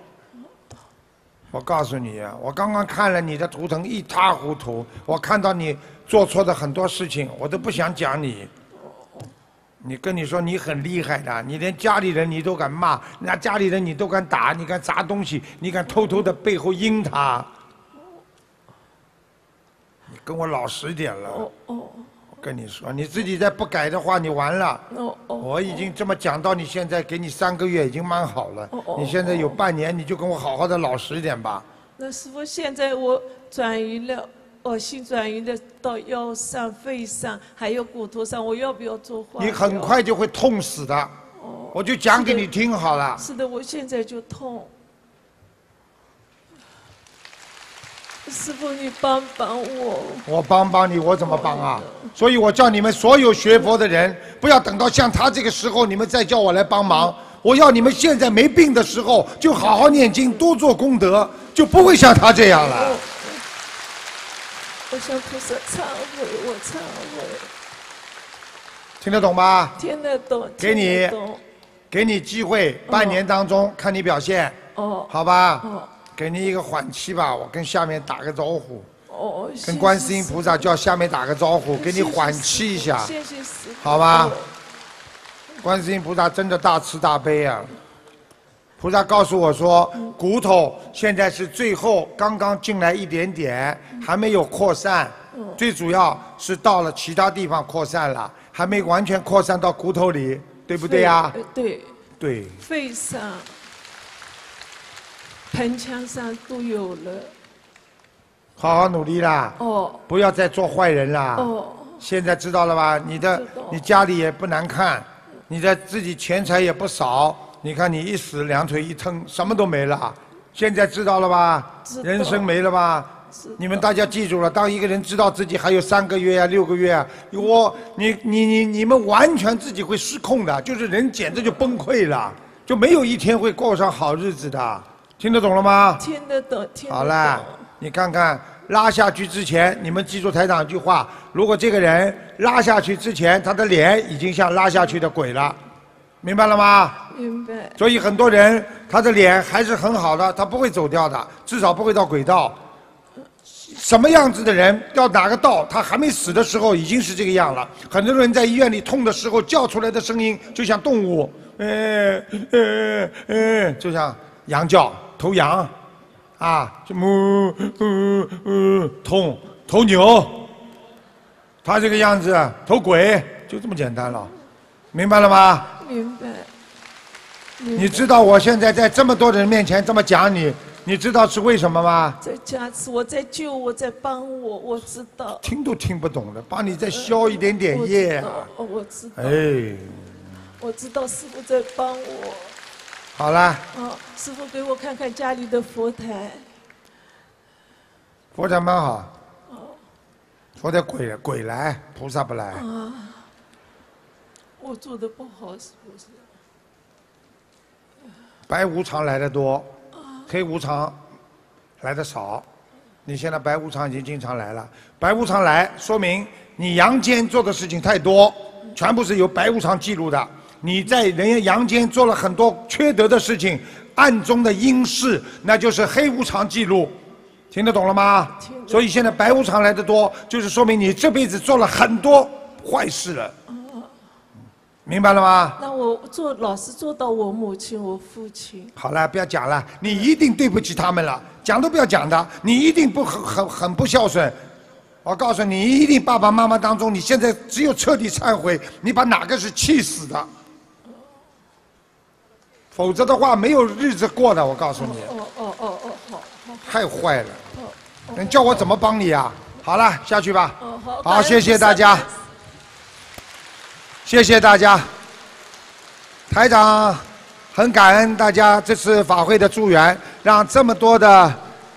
我告诉你，我刚刚看了你的图腾一塌糊涂，我看到你做错的很多事情，我都不想讲你。你跟你说你很厉害的，你连家里人你都敢骂，那家里人你都敢打，你敢砸东西，你敢偷偷的背后阴他。你跟我老实点了。我跟你说，你自己再不改的话，你完了。我已经这么讲到，你现在给你三个月，已经蛮好了。你现在有半年，你就跟我好好的老实点吧。那师傅，现在我转移了。我心转移的到腰上、肺上，还有骨头上，我要不要做？你很快就会痛死的。哦，我就讲给你听好了。是的，我现在就痛。师傅，你帮帮我。我帮帮你，我怎么帮啊？所以，我叫你们所有学佛的人，不要等到像他这个时候，你们再叫我来帮忙。我要你们现在没病的时候，就好好念经，多做功德，就不会像他这样了。我向菩萨忏悔，我忏悔，听得懂吧？听得懂，给你，给你机会，半年当中看你表现，哦，好吧，给你一个缓期吧，我跟下面打个招呼，哦哦，跟观世音菩萨叫下面打个招呼，给你缓期一下，谢谢，好吧，观世音菩萨真的大慈大悲啊。菩萨告诉我说，骨头现在是最后刚刚进来一点点，还没有扩散。最主要是到了其他地方扩散了，还没完全扩散到骨头里，对不对呀？对。对。肺上、盆腔上都有了。好好努力啦！哦。不要再做坏人啦！哦。现在知道了吧？你的，你家里也不难看，你的自己钱财也不少。你看，你一死，两腿一蹬，什么都没了。现在知道了吧？人生没了吧？你们大家记住了，当一个人知道自己还有三个月啊、六个月啊，我，你、你、你、你们完全自己会失控的，就是人简直就崩溃了，就没有一天会过上好日子的。听得懂了吗？听得懂。好了，你看看拉下去之前，你们记住台长一句话：如果这个人拉下去之前，他的脸已经像拉下去的鬼了。明白了吗？明白。所以很多人他的脸还是很好的，他不会走掉的，至少不会到轨道。什么样子的人到哪个道，他还没死的时候已经是这个样了。很多人在医院里痛的时候叫出来的声音就像动物，呃呃呃，就像羊叫，头羊，啊，什么，痛，头牛，他这个样子，头鬼，就这么简单了，明白了吗？明白。你知道我现在在这么多人面前这么讲你，你知道是为什么吗？在家吃，我在救，我在帮我，我知道。听都听不懂的，帮你再消一点点业。我知道。哎。我知道师傅在帮我。好啦。哦，师傅给我看看家里的佛台。佛台蛮好。哦。佛台鬼鬼来，菩萨不来。啊。我做的不好，是不是？白无常来的多，黑无常来的少。你现在白无常已经经常来了，白无常来说明你阳间做的事情太多，全部是由白无常记录的。你在人家阳间做了很多缺德的事情，暗中的阴事，那就是黑无常记录。听得懂了吗？所以现在白无常来的多，就是说明你这辈子做了很多坏事了。明白了吗？那我做，老是做到我母亲、我父亲。好了，不要讲了，你一定对不起他们了，讲都不要讲的，你一定不很很很不孝顺。我告诉你，一定爸爸妈妈当中，你现在只有彻底忏悔，你把哪个是气死的，否则的话没有日子过了。我告诉你。哦哦哦哦，好。太坏了。哦。叫我怎么帮你啊？好了，下去吧。好，谢谢大家。谢谢大家，台长，很感恩大家这次法会的助缘，让这么多的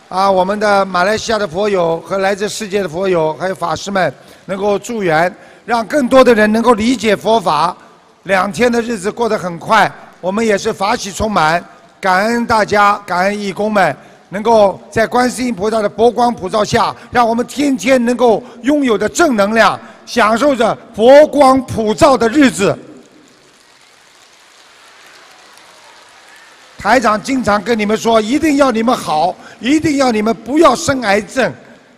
啊，我们的马来西亚的佛友和来自世界的佛友，还有法师们能够助缘，让更多的人能够理解佛法。两天的日子过得很快，我们也是法喜充满，感恩大家，感恩义工们。能够在观世音菩萨的佛光普照下，让我们天天能够拥有的正能量，享受着佛光普照的日子。台长经常跟你们说，一定要你们好，一定要你们不要生癌症。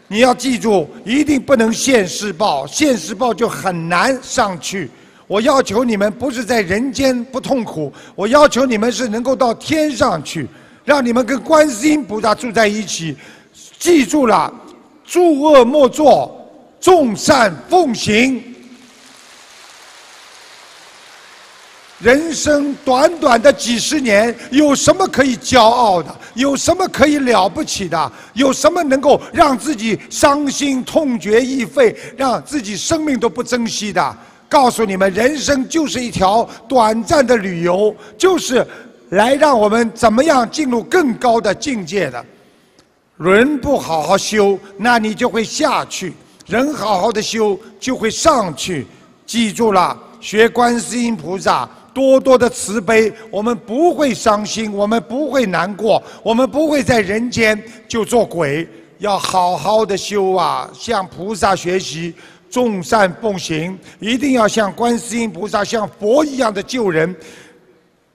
你要记住，一定不能现世报，现世报就很难上去。我要求你们不是在人间不痛苦，我要求你们是能够到天上去。让你们跟观世音菩萨住在一起，记住了，诸恶莫作，众善奉行。人生短短的几十年，有什么可以骄傲的？有什么可以了不起的？有什么能够让自己伤心痛觉、意废，让自己生命都不珍惜的？告诉你们，人生就是一条短暂的旅游，就是。来，让我们怎么样进入更高的境界的？人不好好修，那你就会下去；人好好的修，就会上去。记住了，学观世音菩萨多多的慈悲，我们不会伤心，我们不会难过，我们不会在人间就做鬼。要好好的修啊，向菩萨学习，众善奉行，一定要像观世音菩萨，像佛一样的救人。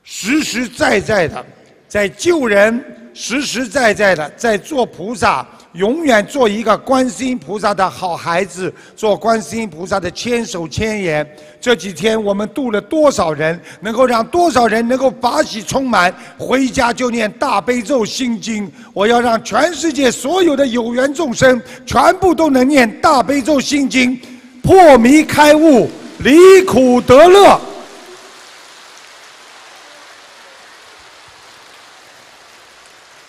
实实在在的在救人，实实在在的在做菩萨，永远做一个观世音菩萨的好孩子，做观世音菩萨的千手千眼。这几天我们度了多少人？能够让多少人能够法喜充满，回家就念《大悲咒》心经。我要让全世界所有的有缘众生全部都能念《大悲咒》心经，破迷开悟，离苦得乐。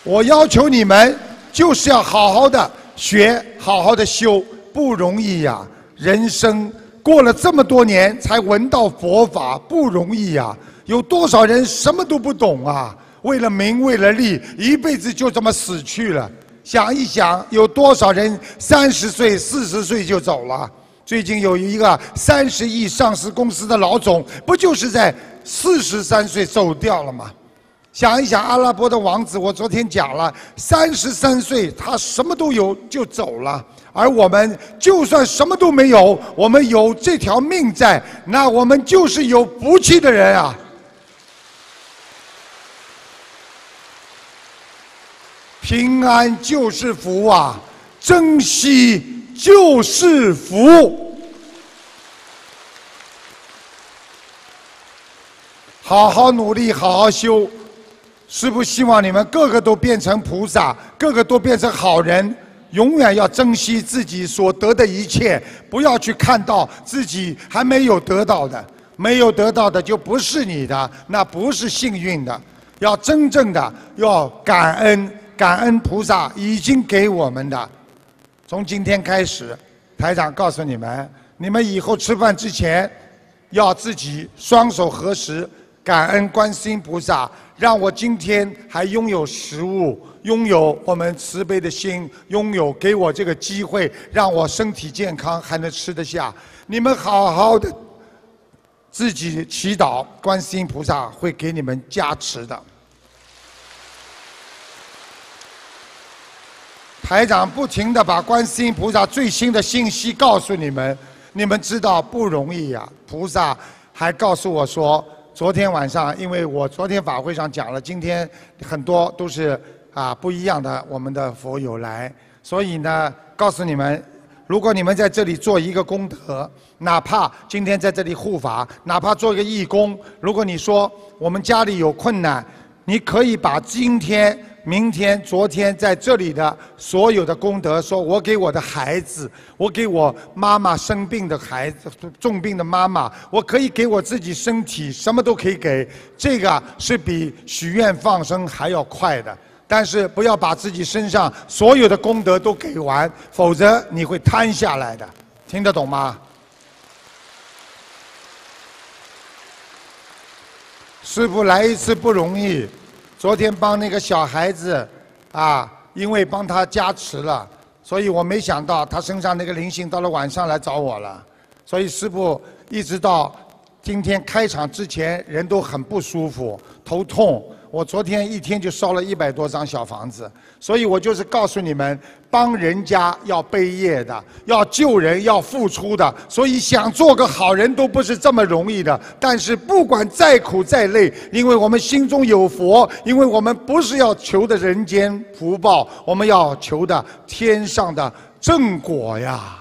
我要求你们，就是要好好的学，好好的修，不容易呀！人生过了这么多年才闻到佛法，不容易呀！有多少人什么都不懂啊？为了名，为了利，一辈子就这么死去了。想一想，有多少人三十岁、四十岁就走了？最近有一个三十亿上市公司的老总，不就是在四十三岁走掉了吗？想一想，阿拉伯的王子，我昨天讲了，三十三岁，他什么都有就走了，而我们就算什么都没有，我们有这条命在，那我们就是有福气的人啊！平安就是福啊，珍惜就是福，好好努力，好好修。是不希望你们个个都变成菩萨，个个都变成好人。永远要珍惜自己所得的一切，不要去看到自己还没有得到的。没有得到的就不是你的，那不是幸运的。要真正的要感恩，感恩菩萨已经给我们的。从今天开始，台长告诉你们：你们以后吃饭之前，要自己双手合十，感恩观世音菩萨。让我今天还拥有食物，拥有我们慈悲的心，拥有给我这个机会，让我身体健康，还能吃得下。你们好好的，自己祈祷，观世音菩萨会给你们加持的。台长不停的把观世音菩萨最新的信息告诉你们，你们知道不容易呀。菩萨还告诉我说。昨天晚上，因为我昨天法会上讲了，今天很多都是啊不一样的我们的佛友来，所以呢，告诉你们，如果你们在这里做一个功德，哪怕今天在这里护法，哪怕做一个义工，如果你说我们家里有困难，你可以把今天。明天、昨天在这里的所有的功德，说我给我的孩子，我给我妈妈生病的孩子、重病的妈妈，我可以给我自己身体，什么都可以给。这个是比许愿放生还要快的。但是不要把自己身上所有的功德都给完，否则你会瘫下来的。听得懂吗？师傅来一次不容易。昨天帮那个小孩子，啊，因为帮他加持了，所以我没想到他身上那个灵性到了晚上来找我了，所以师傅一直到今天开场之前人都很不舒服，头痛。我昨天一天就烧了一百多张小房子，所以我就是告诉你们，帮人家要背业的，要救人要付出的，所以想做个好人都不是这么容易的。但是不管再苦再累，因为我们心中有佛，因为我们不是要求的人间福报，我们要求的天上的正果呀。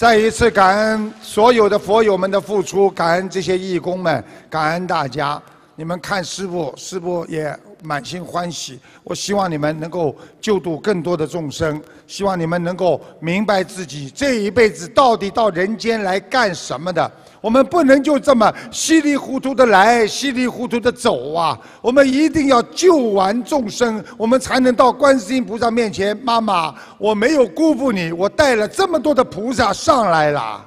再一次感恩所有的佛友们的付出，感恩这些义工们，感恩大家。你们看，师傅，师傅也满心欢喜。我希望你们能够救度更多的众生，希望你们能够明白自己这一辈子到底到人间来干什么的。我们不能就这么稀里糊涂的来，稀里糊涂的走啊！我们一定要救完众生，我们才能到观世音菩萨面前。妈妈，我没有辜负你，我带了这么多的菩萨上来了。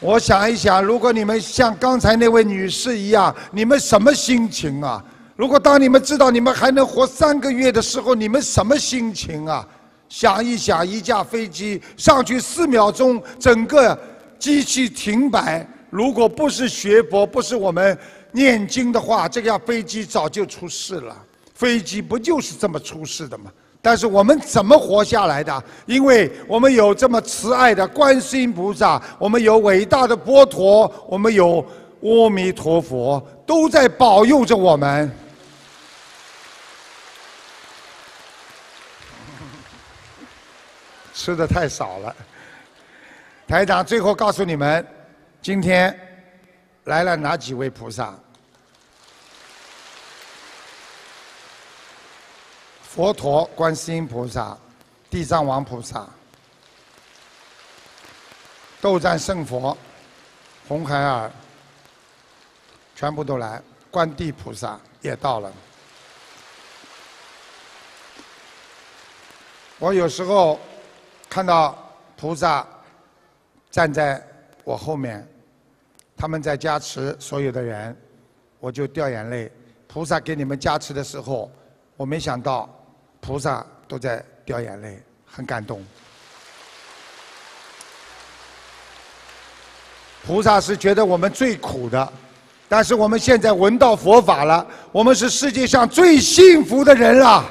我想一想，如果你们像刚才那位女士一样，你们什么心情啊？如果当你们知道你们还能活三个月的时候，你们什么心情啊？想一想，一架飞机上去四秒钟，整个机器停摆。如果不是学佛，不是我们念经的话，这架飞机早就出事了。飞机不就是这么出事的吗？但是我们怎么活下来的？因为我们有这么慈爱的观世音菩萨，我们有伟大的佛陀，我们有阿弥陀佛，都在保佑着我们。吃的太少了，台长，最后告诉你们，今天来了哪几位菩萨？佛陀、观世音菩萨、地藏王菩萨、斗战胜佛、红孩儿，全部都来，观地菩萨也到了。我有时候。看到菩萨站在我后面，他们在加持所有的人，我就掉眼泪。菩萨给你们加持的时候，我没想到菩萨都在掉眼泪，很感动。菩萨是觉得我们最苦的，但是我们现在闻到佛法了，我们是世界上最幸福的人了。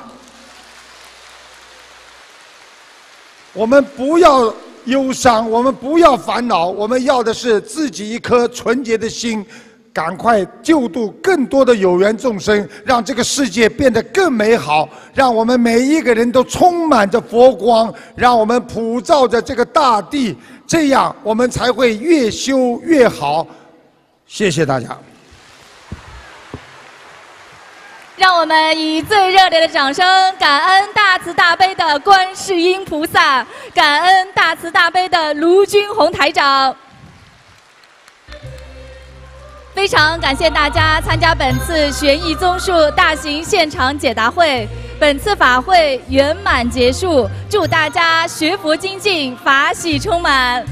我们不要忧伤，我们不要烦恼，我们要的是自己一颗纯洁的心，赶快救度更多的有缘众生，让这个世界变得更美好，让我们每一个人都充满着佛光，让我们普照着这个大地，这样我们才会越修越好。谢谢大家。让我们以最热烈的掌声，感恩大慈大悲的观世音菩萨，感恩大慈大悲的卢军宏台长。非常感谢大家参加本次悬疑综述大型现场解答会，本次法会圆满结束，祝大家学佛精进，法喜充满。